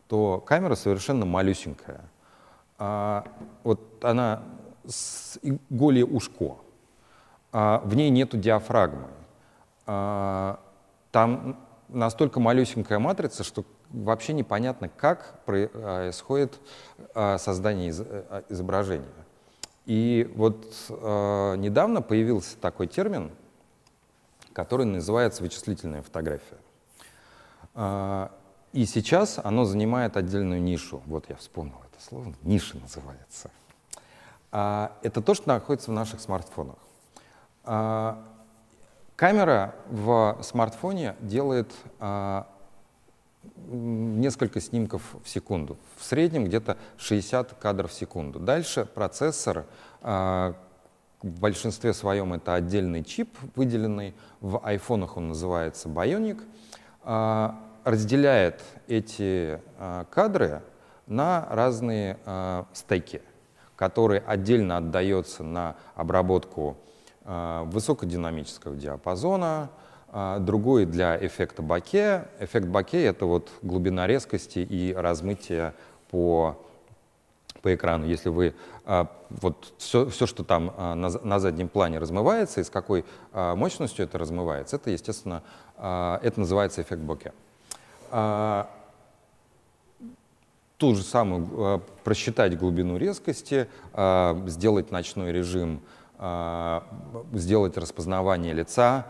то камера совершенно малюсенькая а, вот она с голее ушко, а, в ней нету диафрагмы. А, там настолько малюсенькая матрица, что вообще непонятно, как происходит а, создание а, изображения. И вот э, недавно появился такой термин, который называется вычислительная фотография. Э, и сейчас оно занимает отдельную нишу. Вот я вспомнил сложно, ниша называется. А, это то, что находится в наших смартфонах. А, камера в смартфоне делает а, несколько снимков в секунду. В среднем где-то 60 кадров в секунду. Дальше процессор, а, в большинстве своем это отдельный чип, выделенный, в айфонах он называется Bionic, а, разделяет эти а, кадры на разные э, стеки, которые отдельно отдается на обработку э, высокодинамического диапазона, э, другой для эффекта баке. Эффект баке — это вот глубина резкости и размытие по по экрану, если вы а, вот все, все что там а, на, на заднем плане размывается, и с какой а, мощностью это размывается, это, естественно, а, это называется эффект боке. А, ту же самую, э, просчитать глубину резкости, э, сделать ночной режим, э, сделать распознавание лица,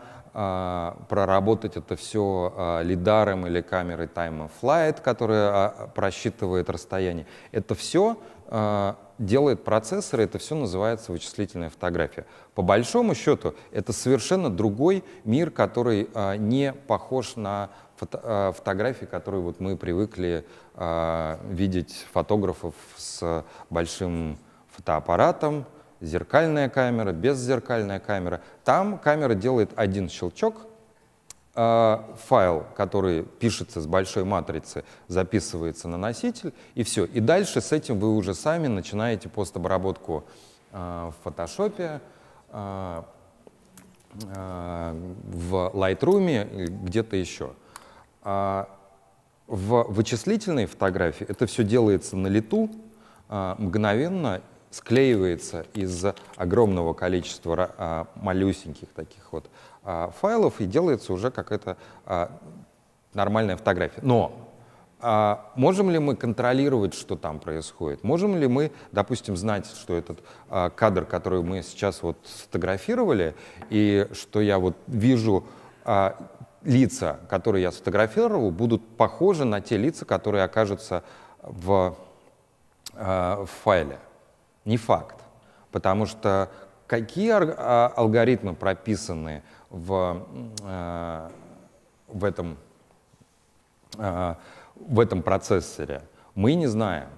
проработать это все лидаром или камерой Time of Flight, которая просчитывает расстояние. Это все делает процессор, это все называется вычислительная фотография. По большому счету, это совершенно другой мир, который не похож на фото, э, фотографий, которые вот мы привыкли а, видеть фотографов с большим фотоаппаратом, зеркальная камера, беззеркальная камера. Там камера делает один щелчок, а, файл, который пишется с большой матрицы, записывается на носитель, и все. И дальше с этим вы уже сами начинаете постобработку а, в фотошопе, в Lightroom, где-то еще. А в вычислительной фотографии это все делается на лету, а, мгновенно склеивается из огромного количества а, малюсеньких таких вот файлов и делается уже какая-то нормальная фотография. Но можем ли мы контролировать, что там происходит? Можем ли мы, допустим, знать, что этот кадр, который мы сейчас вот сфотографировали, и что я вот вижу лица, которые я сфотографировал, будут похожи на те лица, которые окажутся в, э, в файле. Не факт, потому что какие а, алгоритмы прописаны в, э, в, этом, э, в этом процессоре, мы не знаем.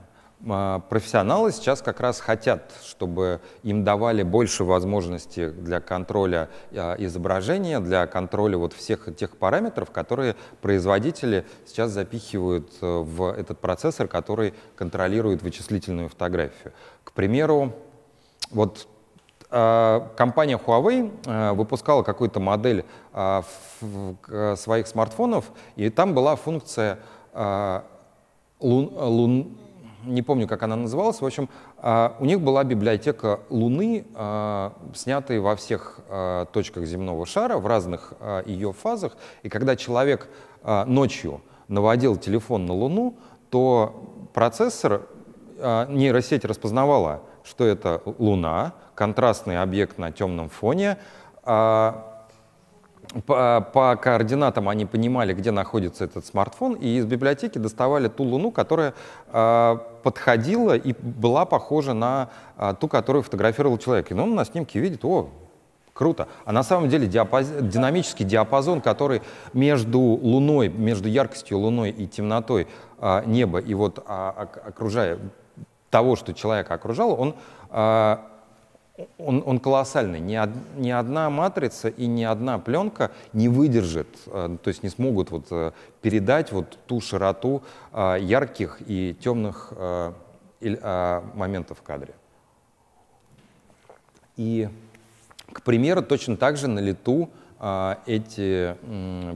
А, профессионалы сейчас как раз хотят, чтобы им давали больше возможностей для контроля а, изображения, для контроля вот всех тех параметров, которые производители сейчас запихивают э, в этот процессор, который контролирует вычислительную фотографию. К примеру, вот а, компания Huawei э, выпускала какую-то модель э, своих смартфонов, и там была функция лун, лун, не помню, как она называлась, в общем, а, у них была библиотека Луны, а, снятая во всех а, точках земного шара, в разных ее фазах. И когда человек ночью наводил телефон на Луну, то процессор, нейросеть распознавала, что это Луна, контрастный объект на темном фоне, по, э, по координатам они понимали, где находится этот смартфон, и из библиотеки доставали ту луну, которая э, подходила и была похожа на э, ту, которую фотографировал человек. И ну, он на снимке видит, о, Круто. А на самом деле диапаз... динамический диапазон, который между луной, между яркостью луной и темнотой а, неба и вот а, окружая того, что человека окружало, он а, он, он колоссальный. Ни, од, ни одна матрица и ни одна пленка не выдержит, э, то есть не смогут вот э, передать вот ту широту э, ярких и темных моментов в кадре. И, к примеру, точно так же на лету а эти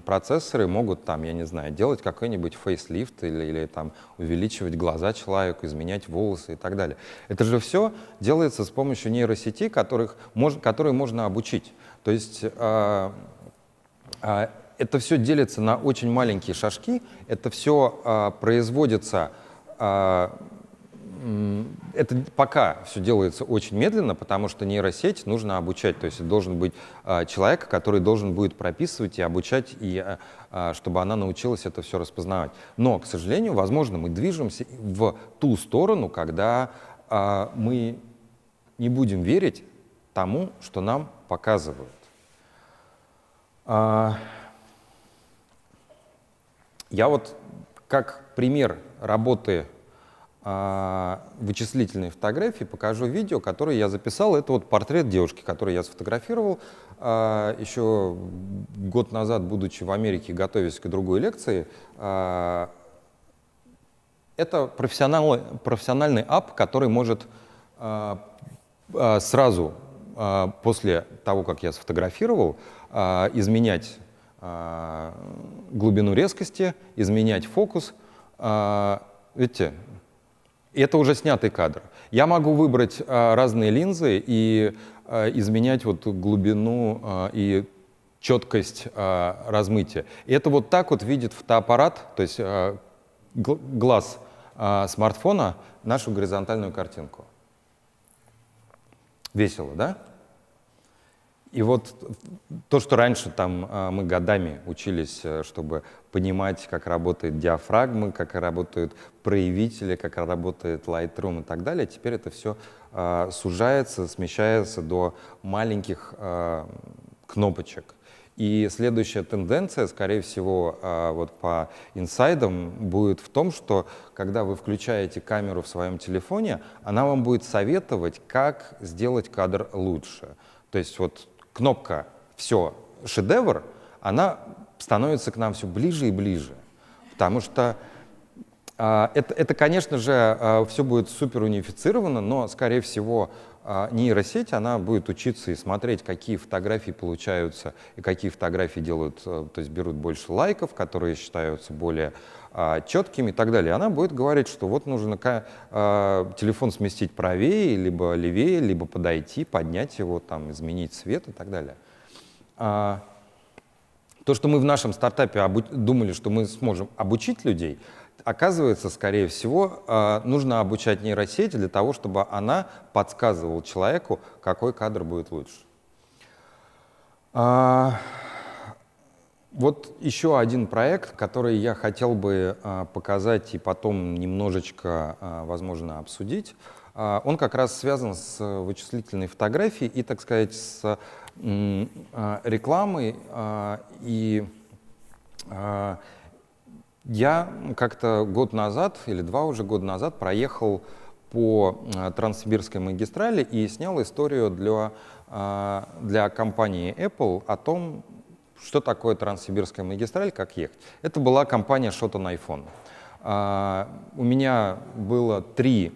процессоры могут там, я не знаю, делать какой-нибудь фейслифт или, или там увеличивать глаза человека, изменять волосы и так далее. Это же все делается с помощью нейросети, которых, мож, которые можно обучить. То есть э, э, это все делится на очень маленькие шажки, это все э, производится это пока все делается очень медленно, потому что нейросеть нужно обучать. То есть должен быть а, человек, который должен будет прописывать и обучать, и а, а, чтобы она научилась это все распознавать. Но, к сожалению, возможно, мы движемся в ту сторону, когда мы не будем верить тому, что нам показывают. Я вот как пример работы а, вычислительные фотографии, покажу видео, которое я записал. Это вот портрет девушки, который я сфотографировал а, еще год назад, будучи в Америке, готовясь к другой лекции. А, это профессионал, профессиональный ап, который может сразу после того, как я сфотографировал, изменять глубину резкости, изменять фокус. Видите, это уже снятый кадр. Я могу выбрать э, разные линзы и э, изменять вот глубину э, и четкость размытия. И это вот так вот видит фотоаппарат, то есть глаз смартфона, нашу горизонтальную картинку. Весело, да? И вот то, что раньше там мы годами учились, чтобы понимать, как работает диафрагмы, как работают проявители, как работает Lightroom и так далее. Теперь это все э, а, сужается, смещается до маленьких э, кнопочек. И следующая тенденция, скорее всего, а, вот по инсайдам, будет в том, что когда вы включаете камеру в своем телефоне, она вам будет советовать, как сделать кадр лучше. То есть вот кнопка «Все», «Шедевр», она становится к нам все ближе и ближе. Потому что а, это, это, конечно же, а, все будет супер унифицировано, но, скорее всего, а, нейросеть, она будет учиться и смотреть, какие фотографии получаются и какие фотографии делают, э, то есть берут больше лайков, которые считаются более четкими и так далее. Она будет говорить, что вот нужно телефон сместить правее, либо левее, либо подойти, поднять его, там, изменить цвет и так далее. То, что мы в нашем стартапе думали, что мы сможем обучить людей, оказывается, скорее всего, э, нужно обучать нейросети для того, чтобы она подсказывала человеку, какой кадр будет лучше. А, вот еще один проект, который я хотел бы э, показать и потом немножечко, э, возможно, обсудить. А, он как раз связан с вычислительной фотографией и, так сказать, с а, рекламы а, и а, я как-то год назад, или два уже года назад, проехал по Транссибирской магистрали и снял историю для, для компании Apple о том, что такое Транссибирская магистраль, как ехать. Это была компания Shot on iPhone. У меня было три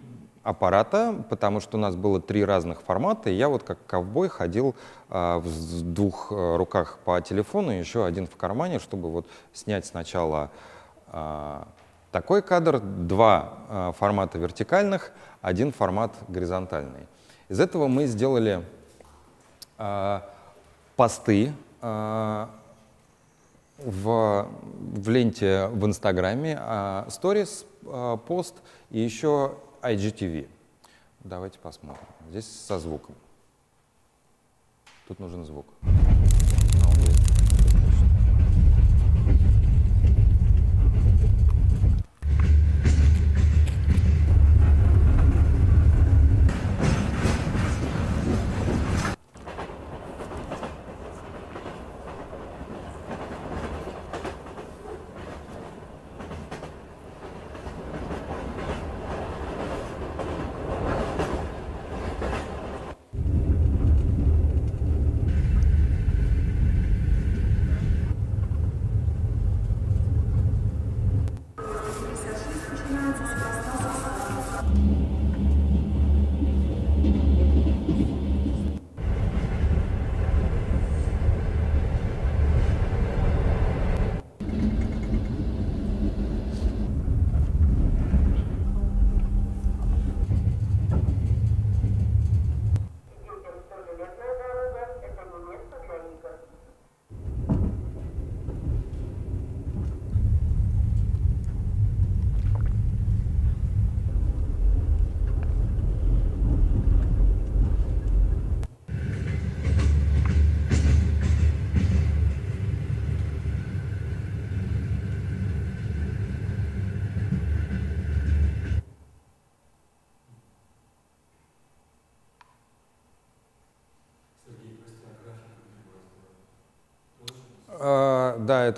аппарата, потому что у нас было три разных формата, и я вот как ковбой ходил э, в двух э, руках по телефону, и еще один в кармане, чтобы вот снять сначала э, такой кадр, два э, формата вертикальных, один формат горизонтальный. Из этого мы сделали э, посты э, в, в ленте в Инстаграме, э, сторис, э, пост и еще IGTV. Давайте посмотрим. Здесь со звуком. Тут нужен звук.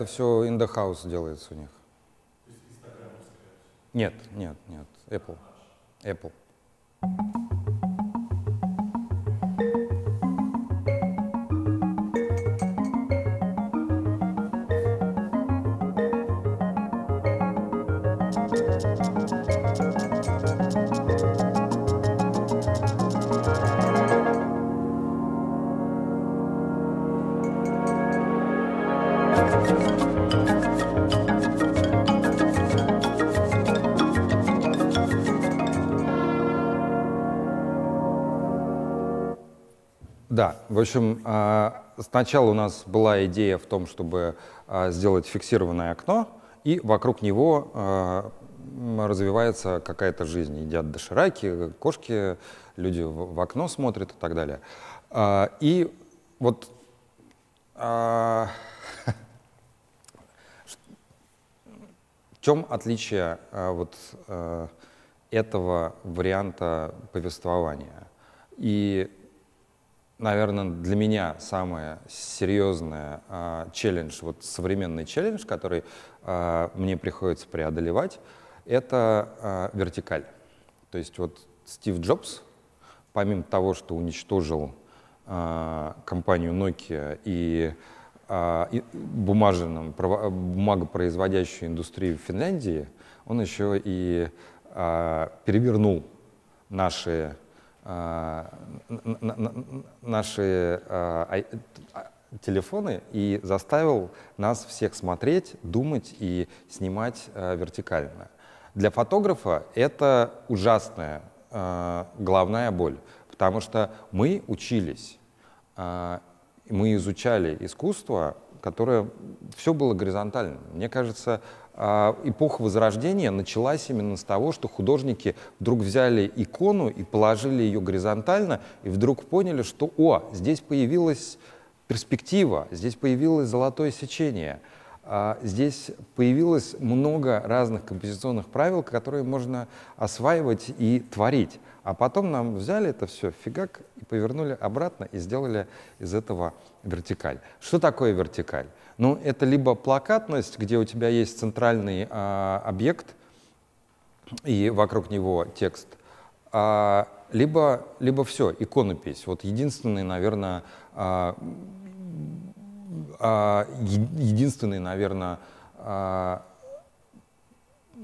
это все in the house делается у них. Нет, нет, нет. Apple. Apple. Да, в общем, а, сначала у нас была идея в том, чтобы а, сделать фиксированное окно, и вокруг него а, развивается какая-то жизнь. Едят дошираки, кошки, люди в окно смотрят и так далее. И вот [laughs] в чем отличие вот этого варианта повествования? И наверное, для меня самая серьезная э, челлендж, вот современный челлендж, который э, мне приходится преодолевать, это э, вертикаль. То есть вот Стив Джобс, помимо того, что уничтожил э, компанию Nokia и, э, бумажным, бумагопроизводящую индустрию в Финляндии, он еще и э, перевернул наши а, наши а, а, телефоны и заставил нас всех смотреть, думать и снимать вертикально. Для фотографа это ужасная главная боль, потому что мы учились, мы изучали искусство, которое все было горизонтально. Мне кажется, а, эпоха Возрождения началась именно с того, что художники вдруг взяли икону и положили ее горизонтально, и вдруг поняли, что «О, здесь появилась перспектива, здесь появилось золотое сечение». А, здесь появилось много разных композиционных правил, которые можно осваивать и творить. А потом нам взяли это все, фигак, и повернули обратно и сделали из этого вертикаль. Что такое вертикаль? Ну, это либо плакатность, где у тебя есть центральный а, объект и вокруг него текст, а, либо, либо все, иконопись. Вот единственный, наверное, а, а, единственный, наверное, а,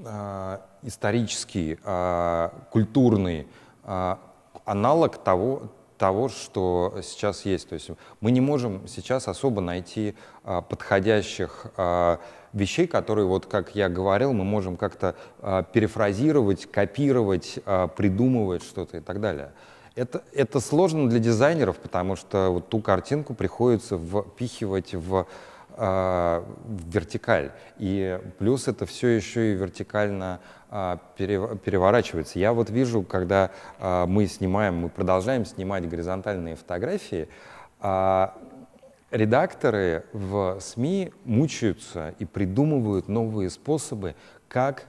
а, исторический, а, культурный а, аналог того, того, что сейчас есть. То есть мы не можем сейчас особо найти а, подходящих а, вещей, которые, вот как я говорил, мы можем как-то а, перефразировать, копировать, а, придумывать что-то и так далее. Это, это сложно для дизайнеров, потому что вот ту картинку приходится впихивать в а, вертикаль. И плюс это все еще и вертикально а, переворачивается. Я вот вижу, когда а, мы снимаем, мы продолжаем снимать горизонтальные фотографии, редакторы в СМИ мучаются и придумывают новые способы, как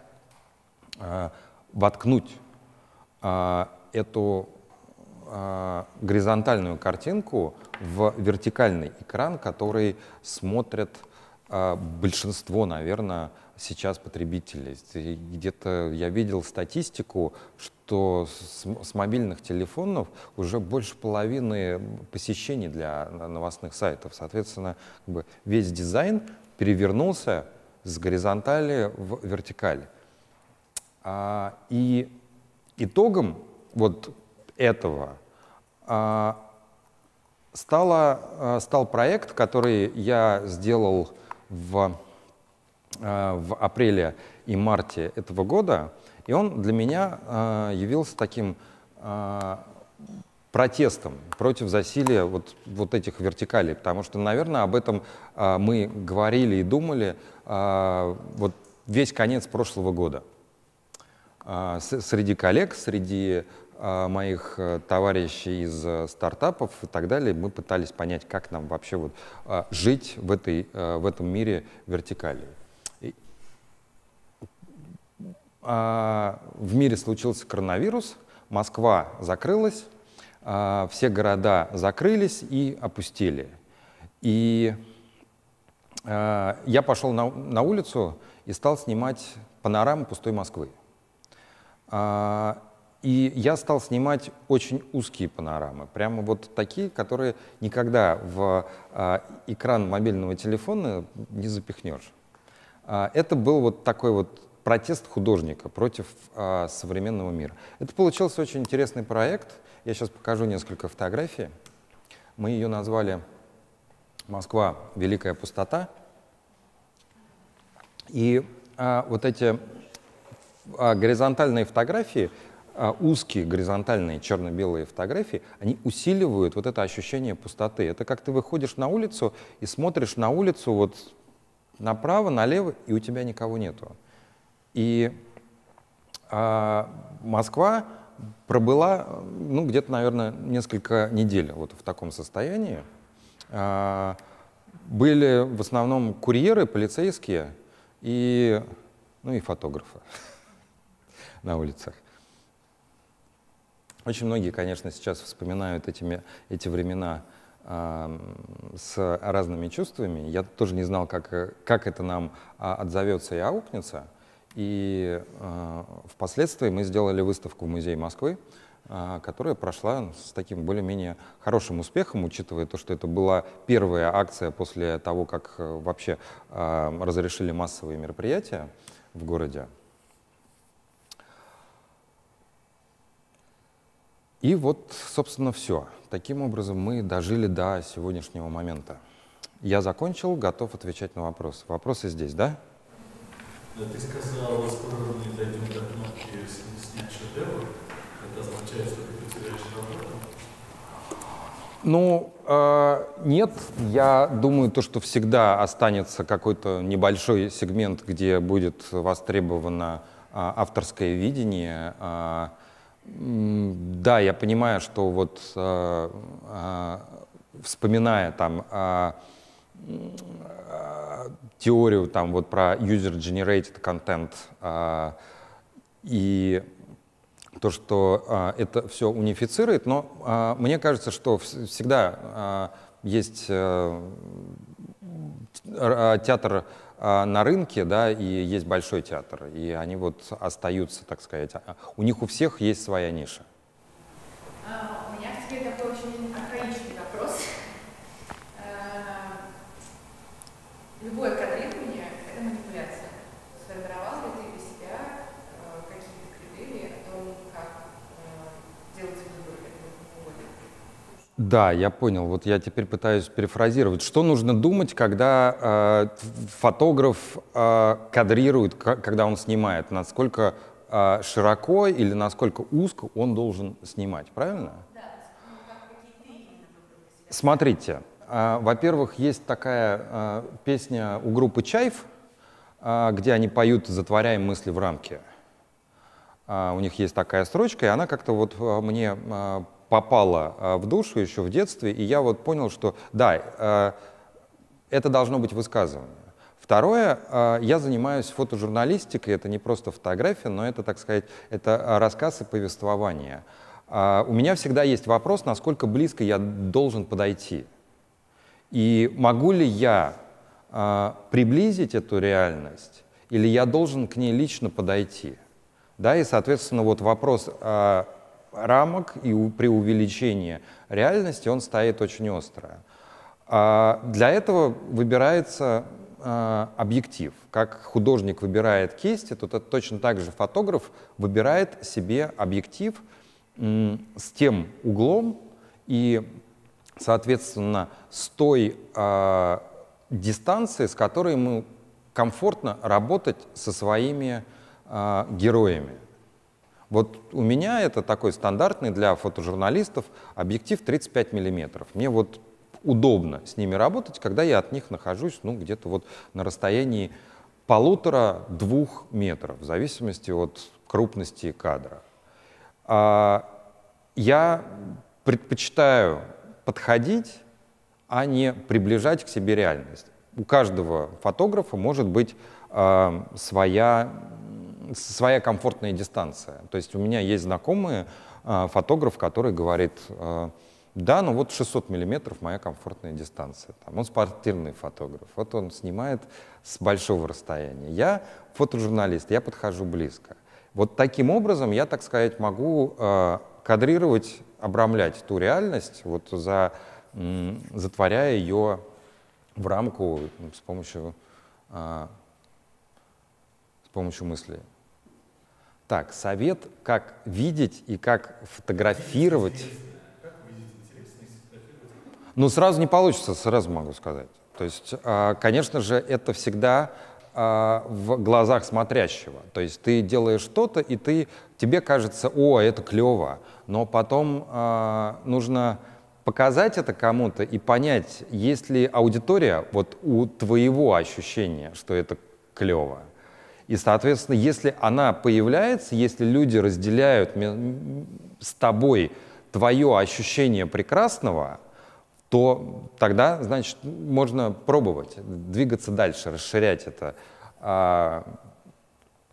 воткнуть эту а, горизонтальную картинку в вертикальный экран, который смотрят а, большинство, наверное, сейчас потребителей. Где-то я видел статистику, что с, с мобильных телефонов уже больше половины посещений для новостных сайтов. Соответственно, как бы весь дизайн перевернулся с горизонтали в вертикаль. А, и итогом вот этого а, стало, а, стал проект, который я сделал в, а, в апреле и марте этого года, и он для меня явился таким протестом против засилия вот, вот этих вертикалей, потому что, наверное, об этом мы говорили и думали вот весь конец прошлого года среди коллег, среди а, моих э, товарищей из э, стартапов и так далее, мы пытались понять, как нам вообще вот а, жить в, этой, э, в этом мире вертикали. И, а, в мире случился коронавирус, Москва закрылась, а, все города закрылись и опустили. И а, я пошел на, на улицу и стал снимать панораму пустой Москвы. А, и я стал снимать очень узкие панорамы, прямо вот такие, которые никогда в э, экран мобильного телефона не запихнешь. Э, это был вот такой вот протест художника против э, современного мира. Это получился очень интересный проект. Я сейчас покажу несколько фотографий. Мы ее назвали «Москва. Великая пустота». И э, вот эти э, горизонтальные фотографии — а, узкие горизонтальные черно-белые фотографии, они усиливают вот это ощущение пустоты. Это как ты выходишь на улицу и смотришь на улицу вот направо, налево, и у тебя никого нету. И а, Москва пробыла, ну, где-то, наверное, несколько недель вот в таком состоянии. А, были в основном курьеры, полицейские и, ну, и фотографы [laughs] на улицах. Очень многие, конечно, сейчас вспоминают этими, эти времена э, с разными чувствами. Я тоже не знал, как, э, как это нам а, отзовется и аукнется. И э, впоследствии мы сделали выставку в Музее Москвы, э, которая прошла с таким более-менее хорошим успехом, учитывая то, что это была первая акция после того, как э, вообще э, разрешили массовые мероприятия в городе. И вот, собственно, все. Таким образом мы дожили до сегодняшнего момента. Я закончил, готов отвечать на вопросы. Вопросы здесь, да? Да, ты сказал, во скором не дойдем до кнопки «Снять шедевр». Это означает, что ты потеряешь работу? Ну, э, нет. Я думаю, то, что всегда останется какой-то небольшой сегмент, где будет востребовано э, авторское видение, э, да, я понимаю, что вот э, э, вспоминая там э, теорию там вот про user-generated content и то, что это все унифицирует, но мне кажется, что всегда есть театр а, на рынке, да, и есть большой театр, и они вот остаются, так сказать, а, у них у всех есть своя ниша. А Да, я понял. Вот я теперь пытаюсь перефразировать. Что нужно думать, когда э, фотограф э, кадрирует, когда он снимает? Насколько э, широко или насколько узко он должен снимать, правильно? Да. Ну, Смотрите, э, во-первых, есть такая э, песня у группы «Чайф», э, где они поют «Затворяем мысли в рамки». Э, у них есть такая строчка, и она как-то вот э, мне э, попала э, в душу еще в детстве, и я вот понял, что да, э, это должно быть высказывание. Второе, э, я занимаюсь фотожурналистикой, это не просто фотография, но это, так сказать, это рассказ и повествование. У меня всегда есть вопрос, насколько близко я должен подойти. И могу ли я приблизить эту реальность, или я должен к ней лично подойти? Да, и, соответственно, вот вопрос рамок и при увеличении реальности он стоит очень остро. А для этого выбирается а, объектив. Как художник выбирает кисти, то, точно так же фотограф выбирает себе объектив с тем углом и, соответственно, с той а, с которой ему комфортно работать со своими а, героями. Вот у меня это такой стандартный для фотожурналистов объектив 35 миллиметров. Мне вот удобно с ними работать, когда я от них нахожусь ну, где-то вот на расстоянии полутора-двух метров, в зависимости от крупности кадра. А, я предпочитаю подходить, а не приближать к себе реальность. У каждого фотографа может быть а, своя своя комфортная дистанция. То есть у меня есть знакомые, а, фотограф, который говорит, а, да, ну вот 600 миллиметров моя комфортная дистанция. Там, он спортивный фотограф, вот он снимает с большого расстояния. Я фотожурналист, я подхожу близко. Вот таким образом я, так сказать, могу а, кадрировать, обрамлять ту реальность, вот за, затворяя ее в рамку ну, с помощью, с помощью мысли. Так, совет, как видеть и как фотографировать. Ну, сразу не получится, сразу могу сказать. То есть, а, конечно же, это всегда а, в глазах смотрящего. То есть ты делаешь что-то, и ты, тебе кажется, о, это клево, но потом а, нужно показать это кому-то и понять, есть ли аудитория вот у твоего ощущения, что это клево. И, соответственно, если она появляется, если люди разделяют с тобой твое ощущение прекрасного, то тогда, значит, можно пробовать, двигаться дальше, расширять это. А,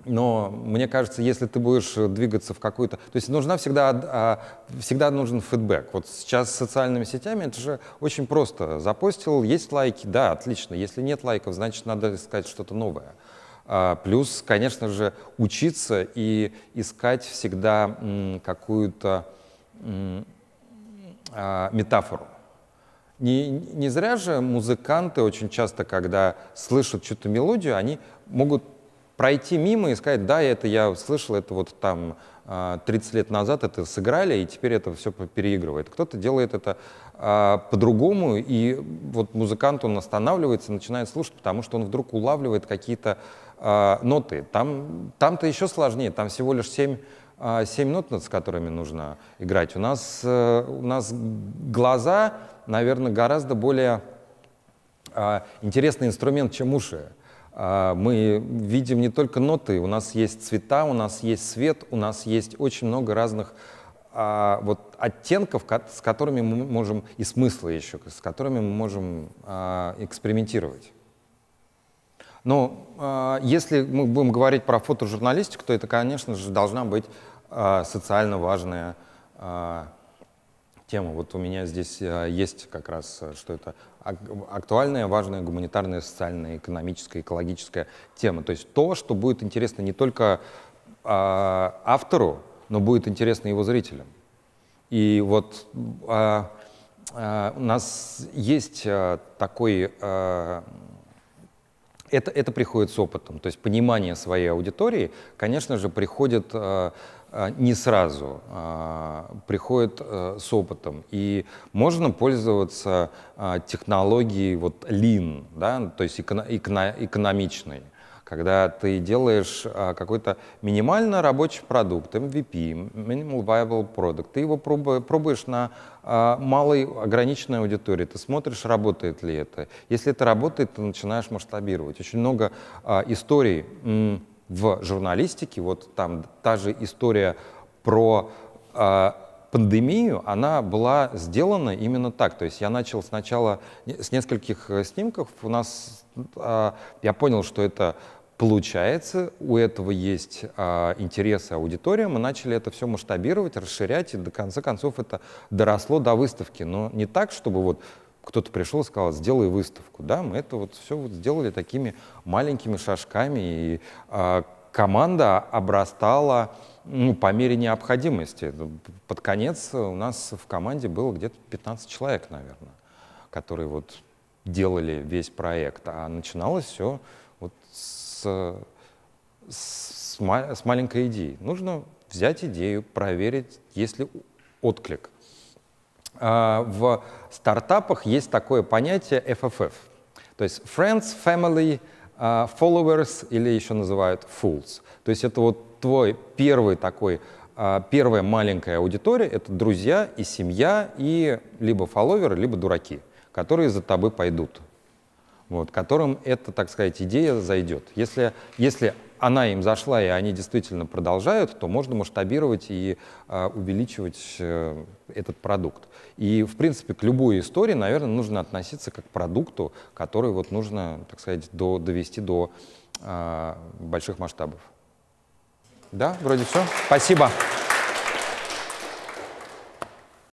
но мне кажется, если ты будешь двигаться в какую-то... То есть нужна всегда, а, всегда нужен фидбэк. Вот сейчас с социальными сетями это же очень просто. Запостил, есть лайки, да, отлично. Если нет лайков, значит, надо искать что-то новое. А, плюс, конечно же, учиться и искать всегда какую-то а, метафору. Не, не зря же музыканты очень часто, когда слышат чью-то мелодию, они могут пройти мимо и сказать, да, это я слышал, это вот там 30 а, лет назад это сыграли, и теперь это все переигрывает. Кто-то делает это по-другому, и вот музыкант, он останавливается, начинает слушать, потому что он вдруг улавливает какие-то а, ноты. Там, там-то еще сложнее, там всего лишь 7, 7 а, нот, над с которыми нужно играть. У нас, э, у нас глаза, наверное, гораздо более а, интересный инструмент, чем уши. Мы видим не только ноты, у нас есть цвета, у нас есть свет, у нас есть очень много разных вот оттенков, с которыми мы можем, и смысла еще, с которыми мы можем экспериментировать. Но а, если мы будем говорить про фотожурналистику, то это, конечно же, должна быть а, социально важная а, тема. Вот у меня здесь есть как раз, что это актуальная, важная гуманитарная, социальная, экономическая, экологическая тема. То есть то, что будет интересно не только автору, но будет интересно его зрителям. И вот у нас есть такой это, это приходит с опытом. То есть понимание своей аудитории, конечно же, приходит э, э не сразу, э, приходит э, с опытом. И можно пользоваться э, технологией вот, lean, да, то есть эко- эко- экономичной когда ты делаешь а, какой-то минимально рабочий продукт, MVP, Minimal Viable Product, ты его пробуешь на а, малой ограниченной аудитории, ты смотришь, работает ли это. Если это работает, ты начинаешь масштабировать. Очень много а, историй в журналистике, вот там та же история про пандемию, она была сделана именно так. То есть я начал сначала с нескольких э, снимков. У нас я понял, что это Получается, у этого есть а, интересы аудитория, мы начали это все масштабировать, расширять, и до конца концов это доросло до выставки. Но не так, чтобы вот кто-то пришел и сказал, сделай выставку. Да, мы это вот все вот сделали такими маленькими шажками, и а, команда обрастала ну, по мере необходимости. Ну, под конец у нас в команде было где-то 15 человек, наверное, которые вот делали весь проект, а начиналось все с, с, маленькой идеей. Нужно взять идею, проверить, есть ли отклик. А, в стартапах есть такое понятие FFF, то есть Friends, Family, а, Followers или еще называют Fools. То есть это вот твой первый такой а, первая маленькая аудитория — это друзья и семья, и либо фолловеры, либо дураки, которые за тобой пойдут вот, которым эта, так сказать, идея зайдет. Если, если она им зашла, и они действительно продолжают, то можно масштабировать и э, увеличивать э, этот продукт. И, в принципе, к любой истории, наверное, нужно относиться как к продукту, который вот нужно, так сказать, до, довести до э, больших масштабов. Да, вроде все. Спасибо.